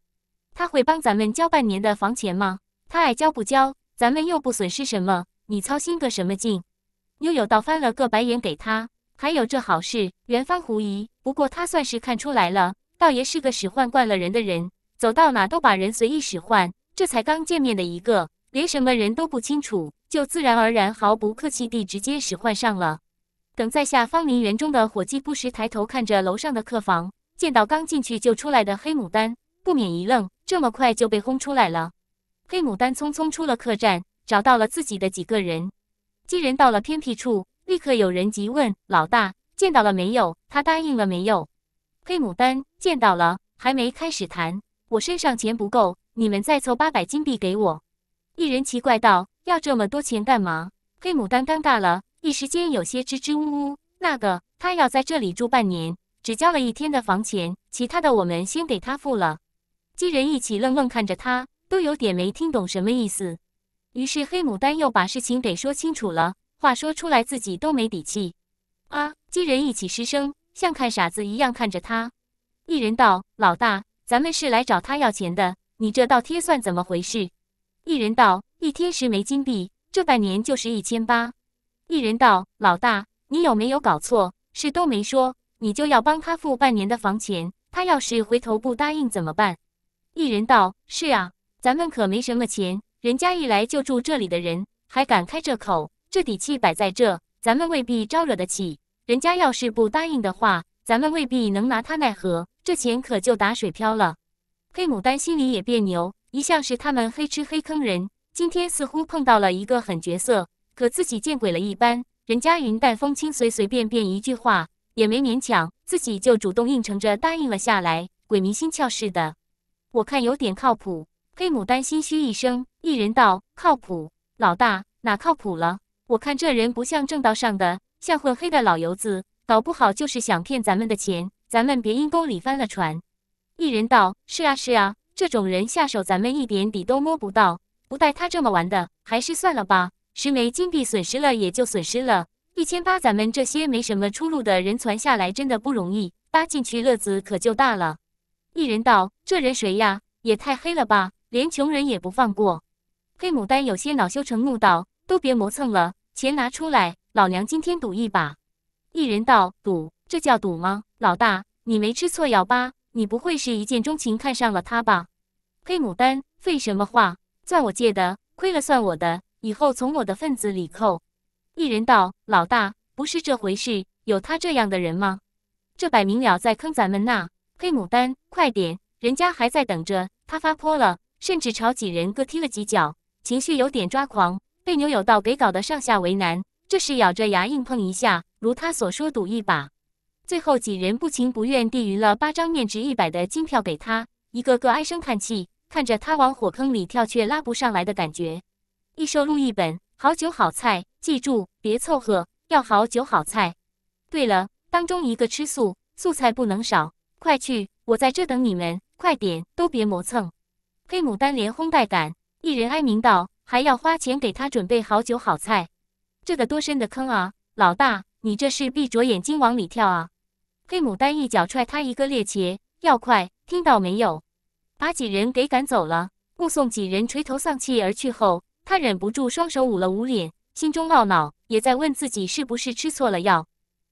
他会帮咱们交半年的房钱吗？他爱交不交，咱们又不损失什么，你操心个什么劲？”妞有道翻了个白眼给他。还有这好事，元芳狐疑。不过他算是看出来了，倒爷是个使唤惯了人的人。走到哪都把人随意使唤，这才刚见面的一个，连什么人都不清楚，就自然而然毫不客气地直接使唤上了。等在下方林园中的伙计不时抬头看着楼上的客房，见到刚进去就出来的黑牡丹，不免一愣：这么快就被轰出来了。黑牡丹匆匆出了客栈，找到了自己的几个人。既然到了偏僻处，立刻有人急问：“老大见到了没有？他答应了没有？”黑牡丹见到了，还没开始谈。我身上钱不够，你们再凑八百金币给我。一人奇怪道：“要这么多钱干嘛？”黑牡丹尴尬了，一时间有些支支吾吾。那个他要在这里住半年，只交了一天的房钱，其他的我们先给他付了。几人一起愣愣看着他，都有点没听懂什么意思。于是黑牡丹又把事情给说清楚了，话说出来自己都没底气。啊！几人一起失声，像看傻子一样看着他。一人道：“老大。”咱们是来找他要钱的，你这倒贴算怎么回事？一人道一天十枚金币，这半年就是一千八。一人道老大，你有没有搞错？事都没说，你就要帮他付半年的房钱？他要是回头不答应怎么办？一人道是啊，咱们可没什么钱，人家一来就住这里的人，还敢开这口？这底气摆在这，咱们未必招惹得起。人家要是不答应的话。咱们未必能拿他奈何，这钱可就打水漂了。黑牡丹心里也别扭，一向是他们黑吃黑坑人，今天似乎碰到了一个狠角色，可自己见鬼了一般，人家云淡风轻，随随便便一句话也没勉强，自己就主动应承着答应了下来，鬼迷心窍似的。我看有点靠谱。黑牡丹心虚一声，一人道：“靠谱，老大哪靠谱了？我看这人不像正道上的，像混黑的老油子。”搞不好就是想骗咱们的钱，咱们别因公里翻了船。一人道：“是啊，是啊，这种人下手，咱们一点底都摸不到，不带他这么玩的，还是算了吧。十枚金币损失了也就损失了，一千八，咱们这些没什么出路的人存下来真的不容易，搭进去乐子可就大了。”一人道：“这人谁呀？也太黑了吧，连穷人也不放过。”黑牡丹有些恼羞成怒道：“都别磨蹭了，钱拿出来，老娘今天赌一把。”一人道赌，这叫赌吗？老大，你没吃错药吧？你不会是一见钟情看上了他吧？黑牡丹，废什么话？算我借的，亏了算我的，以后从我的份子里扣。一人道，老大，不是这回事，有他这样的人吗？这摆明了在坑咱们呐！黑牡丹，快点，人家还在等着。他发泼了，甚至朝几人各踢了几脚，情绪有点抓狂，被牛有道给搞得上下为难。这是咬着牙硬碰一下，如他所说赌一把。最后几人不情不愿递匀了八张面值一百的金票给他，一个个唉声叹气，看着他往火坑里跳却拉不上来的感觉。一收录一本好酒好菜，记住别凑合，要好酒好菜。对了，当中一个吃素，素菜不能少。快去，我在这等你们，快点，都别磨蹭。黑牡丹连哄带赶，一人哀鸣道：“还要花钱给他准备好酒好菜。”这个多深的坑啊！老大，你这是闭着眼睛往里跳啊！黑牡丹一脚踹他一个趔趄，要快，听到没有？把几人给赶走了。目送几人垂头丧气而去后，他忍不住双手捂了捂脸，心中懊恼，也在问自己是不是吃错了药。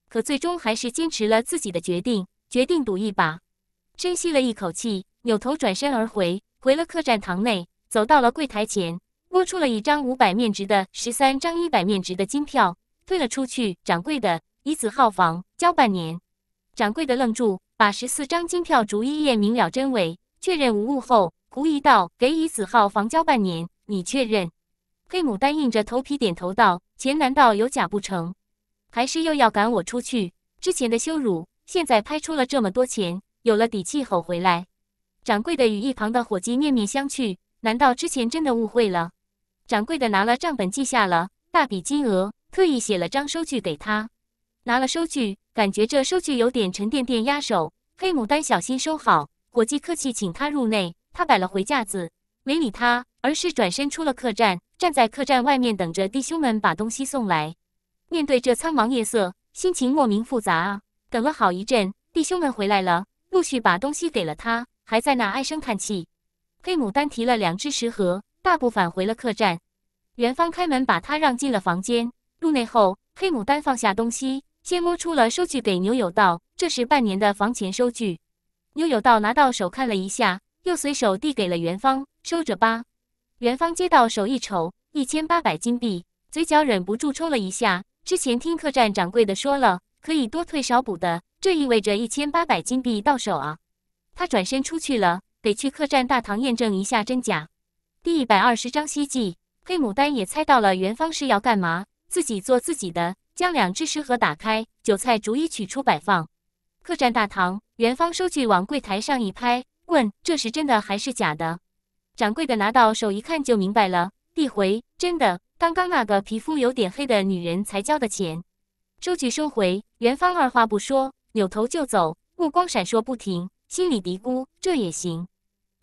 可最终还是坚持了自己的决定，决定赌一把。深吸了一口气，扭头转身而回，回了客栈堂内，走到了柜台前。拨出了一张五百面值的，十三张一百面值的金票，退了出去。掌柜的，以子号房交半年。掌柜的愣住，把十四张金票逐一验明了真伪，确认无误后，狐疑道：“给乙子号房交半年，你确认？”黑牡丹硬着头皮点头道：“钱难道有假不成？还是又要赶我出去？之前的羞辱，现在拍出了这么多钱，有了底气吼回来。”掌柜的与一旁的伙计面面相觑，难道之前真的误会了？掌柜的拿了账本，记下了大笔金额，特意写了张收据给他。拿了收据，感觉这收据有点沉甸甸，压手。黑牡丹小心收好。伙计客气请他入内，他摆了回架子，没理他，而是转身出了客栈，站在客栈外面等着弟兄们把东西送来。面对这苍茫夜色，心情莫名复杂啊。等了好一阵，弟兄们回来了，陆续把东西给了他，还在那唉声叹气。黑牡丹提了两只食盒。大步返回了客栈，元芳开门把他让进了房间。入内后，黑牡丹放下东西，先摸出了收据给牛有道，这是半年的房钱收据。牛有道拿到手看了一下，又随手递给了元芳，收着吧。”元芳接到手一瞅，一千八百金币，嘴角忍不住抽了一下。之前听客栈掌柜的说了，可以多退少补的，这意味着一千八百金币到手啊！他转身出去了，得去客栈大堂验证一下真假。第一百二十章希冀。黑牡丹也猜到了元芳是要干嘛，自己做自己的，将两只食盒打开，韭菜逐一取出摆放。客栈大堂，元芳收据往柜台上一拍，问：“这是真的还是假的？”掌柜的拿到手一看就明白了，递回：“真的，刚刚那个皮肤有点黑的女人才交的钱。”收据收回，元芳二话不说，扭头就走，目光闪烁不停，心里嘀咕：“这也行。”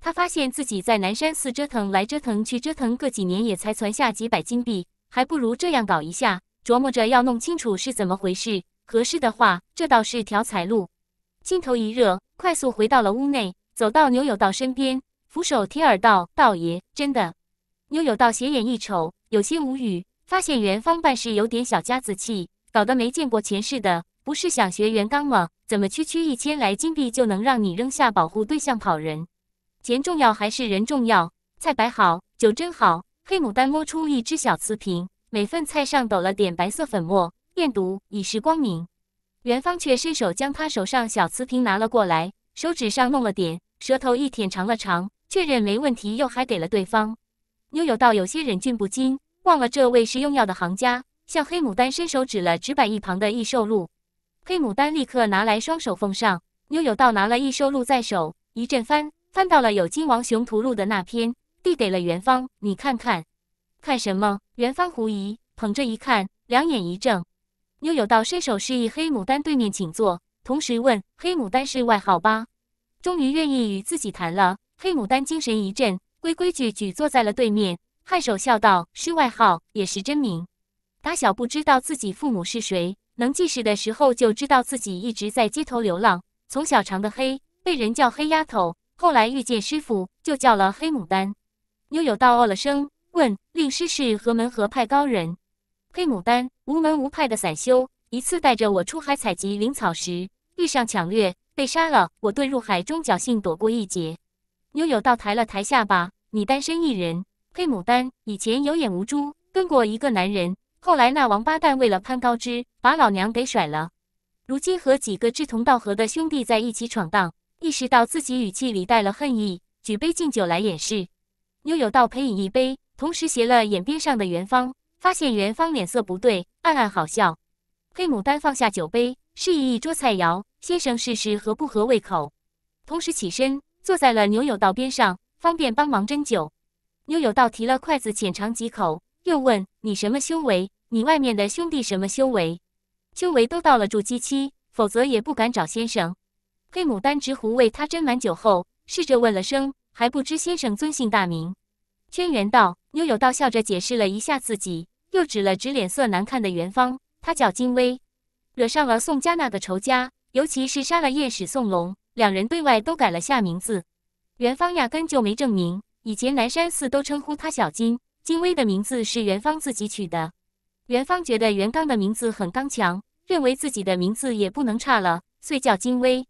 他发现自己在南山寺折腾来折腾去折腾个几年也才存下几百金币，还不如这样搞一下。琢磨着要弄清楚是怎么回事，合适的话，这倒是条财路。心头一热，快速回到了屋内，走到牛有道身边，俯首贴耳道：“道爷，真的。”牛有道斜眼一瞅，有些无语，发现元芳办事有点小家子气，搞得没见过钱似的。不是想学元刚吗？怎么区区一千来金币就能让你扔下保护对象跑人？钱重要还是人重要？菜摆好，酒斟好。黑牡丹摸出一只小瓷瓶，每份菜上抖了点白色粉末，验毒以示光明。元芳却伸手将他手上小瓷瓶拿了过来，手指上弄了点，舌头一舔尝了尝，确认没问题，又还给了对方。妞有道有些忍俊不禁，忘了这位是用药的行家，向黑牡丹伸手指了指摆一旁的异兽录。黑牡丹立刻拿来，双手奉上。妞有道拿了异兽录在手，一阵翻。翻到了有《金王雄图录》的那篇，递给了元芳，你看看，看什么？元芳狐疑，捧着一看，两眼一怔。悠悠道伸手示意黑牡丹对面请坐，同时问：“黑牡丹是外号吧？”终于愿意与自己谈了。黑牡丹精神一振，规规矩矩坐在了对面，颔首笑道：“是外号，也是真名。打小不知道自己父母是谁，能记事的时候就知道自己一直在街头流浪，从小长的黑，被人叫黑丫头。”后来遇见师傅，就叫了黑牡丹。妞有道哦了声，问：“令师是何门何派高人？”黑牡丹：“无门无派的散修。”一次带着我出海采集灵草时，遇上抢掠，被杀了。我遁入海中，侥幸躲过一劫。妞有道抬了抬下巴：“你单身一人？”黑牡丹：“以前有眼无珠，跟过一个男人。后来那王八蛋为了攀高枝，把老娘给甩了。如今和几个志同道合的兄弟在一起闯荡。”意识到自己语气里带了恨意，举杯敬酒来掩饰。牛有道陪饮一杯，同时斜了眼边上的元芳，发现元芳脸色不对，暗暗好笑。黑牡丹放下酒杯，示意一桌菜肴，先生试试合不合胃口。同时起身，坐在了牛有道边上，方便帮忙斟酒。牛有道提了筷子，浅尝几口，又问：“你什么修为？你外面的兄弟什么修为？修为都到了筑基期，否则也不敢找先生。”黑牡丹执壶为他斟满酒后，试着问了声：“还不知先生尊姓大名。”轩辕道：“妞友道笑着解释了一下自己，又指了指脸色难看的元芳，他叫金威，惹上了宋家那个仇家，尤其是杀了叶使宋龙，两人对外都改了下名字。元芳压根就没证明，以前南山寺都称呼他小金。金威的名字是元芳自己取的。元芳觉得元刚的名字很刚强，认为自己的名字也不能差了，遂叫金威。”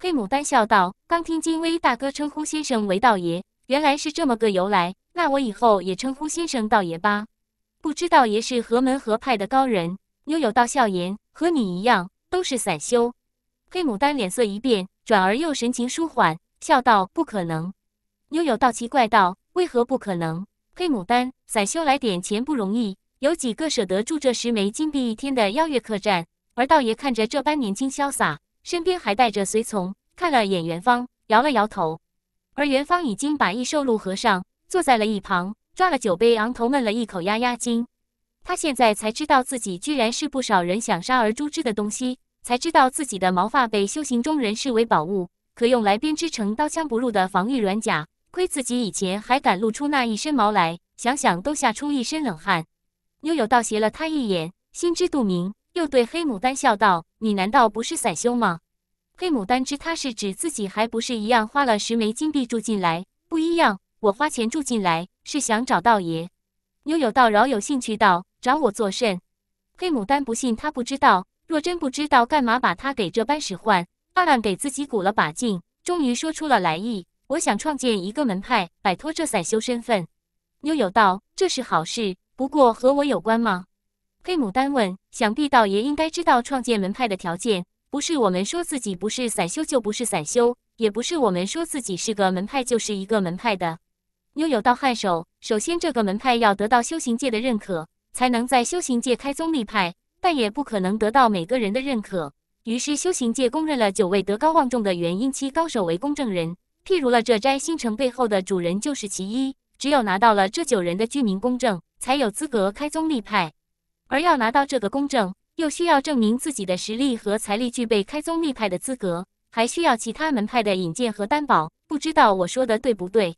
黑牡丹笑道：“刚听金威大哥称呼先生为道爷，原来是这么个由来。那我以后也称呼先生道爷吧。不知道爷是何门何派的高人？”妞友道笑言：“和你一样，都是散修。”黑牡丹脸色一变，转而又神情舒缓，笑道：“不可能。”妞友道奇怪道：“为何不可能？”黑牡丹：“散修来点钱不容易，有几个舍得住这十枚金币一天的邀月客栈？而道爷看着这般年轻潇洒。”身边还带着随从，看了眼元芳，摇了摇头。而元芳已经把异兽鹿合上，坐在了一旁，抓了酒杯，昂头闷了一口，压压惊。他现在才知道自己居然是不少人想杀而诛之的东西，才知道自己的毛发被修行中人视为宝物，可用来编织成刀枪不入的防御软甲。亏自己以前还敢露出那一身毛来，想想都吓出一身冷汗。妞妞倒斜了他一眼，心知肚明。又对黑牡丹笑道：“你难道不是散修吗？”黑牡丹知他是指自己，还不是一样花了十枚金币住进来？不一样，我花钱住进来是想找道爷。妞有道饶有兴趣道：“找我作甚？”黑牡丹不信他不知道，若真不知道，干嘛把他给这般使唤？二万给自己鼓了把劲，终于说出了来意：“我想创建一个门派，摆脱这散修身份。”妞有道：“这是好事，不过和我有关吗？”黑牡丹问：“想必道爷应该知道创建门派的条件。不是我们说自己不是散修就不是散修，也不是我们说自己是个门派就是一个门派的。”妞有道颔首：“首先，这个门派要得到修行界的认可，才能在修行界开宗立派，但也不可能得到每个人的认可。于是，修行界公认了九位德高望重的元婴期高手为公证人，譬如了这斋星城背后的主人就是其一。只有拿到了这九人的居民公证，才有资格开宗立派。”而要拿到这个公证，又需要证明自己的实力和财力具备开宗立派的资格，还需要其他门派的引荐和担保。不知道我说的对不对？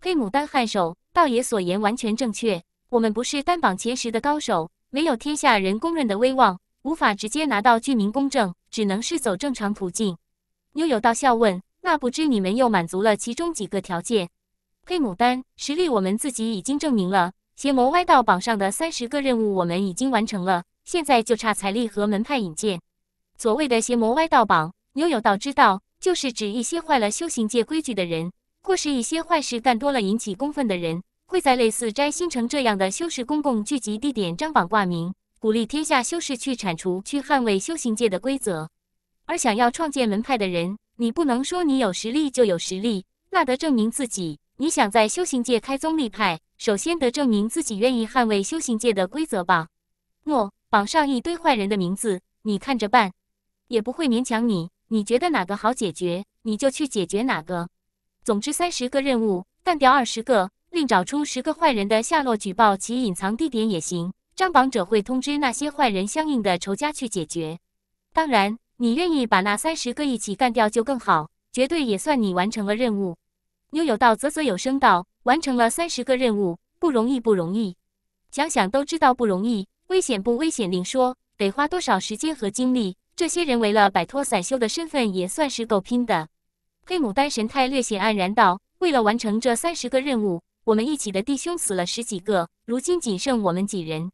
黑牡丹颔首，道爷所言完全正确。我们不是单榜前十的高手，没有天下人公认的威望，无法直接拿到居民公证，只能是走正常途径。妞有道笑问：“那不知你们又满足了其中几个条件？”黑牡丹：“实力我们自己已经证明了。”邪魔歪道榜上的三十个任务，我们已经完成了，现在就差财力和门派引荐。所谓的邪魔歪道榜，牛有道之道，就是指一些坏了修行界规矩的人，或是一些坏事干多了引起公愤的人，会在类似摘星城这样的修士公共聚集地点张榜挂名，鼓励天下修士去铲除、去捍卫修行界的规则。而想要创建门派的人，你不能说你有实力就有实力，那得证明自己。你想在修行界开宗立派。首先得证明自己愿意捍卫修行界的规则吧。诺，绑上一堆坏人的名字，你看着办，也不会勉强你。你觉得哪个好解决，你就去解决哪个。总之，三十个任务，干掉二十个，另找出十个坏人的下落，举报其隐藏地点也行。张绑者会通知那些坏人相应的仇家去解决。当然，你愿意把那三十个一起干掉就更好，绝对也算你完成了任务。妞有道啧啧有声道：“完成了三十个任务，不容易，不容易。想想都知道不容易，危险不危险另说，得花多少时间和精力？这些人为了摆脱散修的身份，也算是够拼的。”黑牡丹神态略显黯然道：“为了完成这三十个任务，我们一起的弟兄死了十几个，如今仅剩我们几人，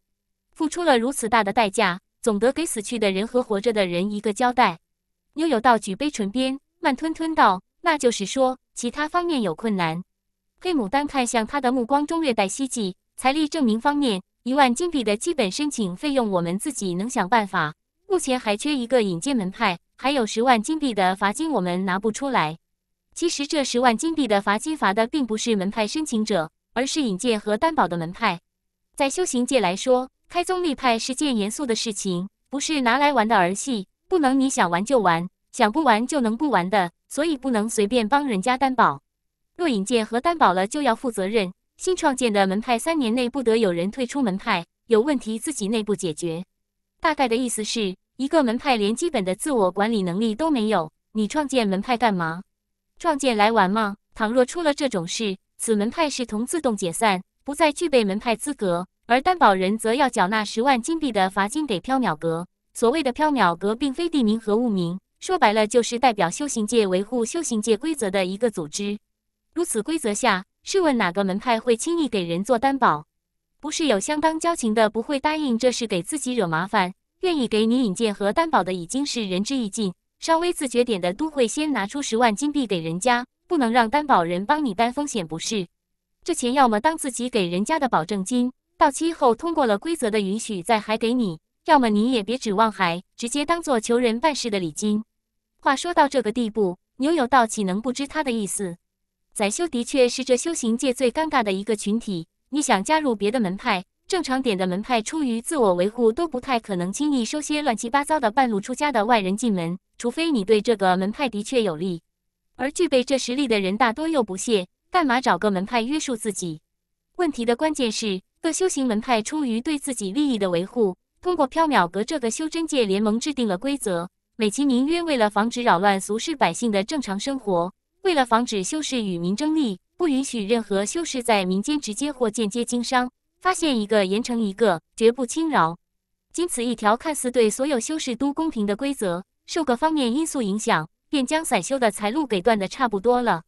付出了如此大的代价，总得给死去的人和活着的人一个交代。”妞有道举杯，唇边慢吞吞道：“那就是说。”其他方面有困难。黑牡丹看向他的目光中略带希冀。财力证明方面，一万金币的基本申请费用我们自己能想办法。目前还缺一个引荐门派，还有十万金币的罚金我们拿不出来。其实这十万金币的罚金罚的并不是门派申请者，而是引荐和担保的门派。在修行界来说，开宗立派是件严肃的事情，不是拿来玩的儿戏，不能你想玩就玩，想不玩就能不玩的。所以不能随便帮人家担保。若引荐和担保了，就要负责任。新创建的门派三年内不得有人退出门派，有问题自己内部解决。大概的意思是一个门派连基本的自我管理能力都没有，你创建门派干嘛？创建来玩吗？倘若出了这种事，此门派视同自动解散，不再具备门派资格，而担保人则要缴纳十万金币的罚金给缥缈阁。所谓的缥缈阁，并非地名和物名。说白了就是代表修行界维护修行界规则的一个组织。如此规则下，试问哪个门派会轻易给人做担保？不是有相当交情的不会答应这事给自己惹麻烦，愿意给你引荐和担保的已经是仁至义尽。稍微自觉点的都会先拿出十万金币给人家，不能让担保人帮你担风险，不是？这钱要么当自己给人家的保证金，到期后通过了规则的允许再还给你；要么你也别指望还，直接当做求人办事的礼金。话说到这个地步，牛有道岂能不知他的意思？宰修的确是这修行界最尴尬的一个群体。你想加入别的门派，正常点的门派出于自我维护，都不太可能轻易收些乱七八糟的半路出家的外人进门，除非你对这个门派的确有利。而具备这实力的人大多又不屑，干嘛找个门派约束自己？问题的关键是，各修行门派出于对自己利益的维护，通过缥缈阁这个修真界联盟制定了规则。美其名曰，为了防止扰乱俗世百姓的正常生活，为了防止修士与民争利，不允许任何修士在民间直接或间接经商。发现一个严惩一个，绝不轻饶。仅此一条，看似对所有修士都公平的规则，受各方面因素影响，便将散修的财路给断得差不多了。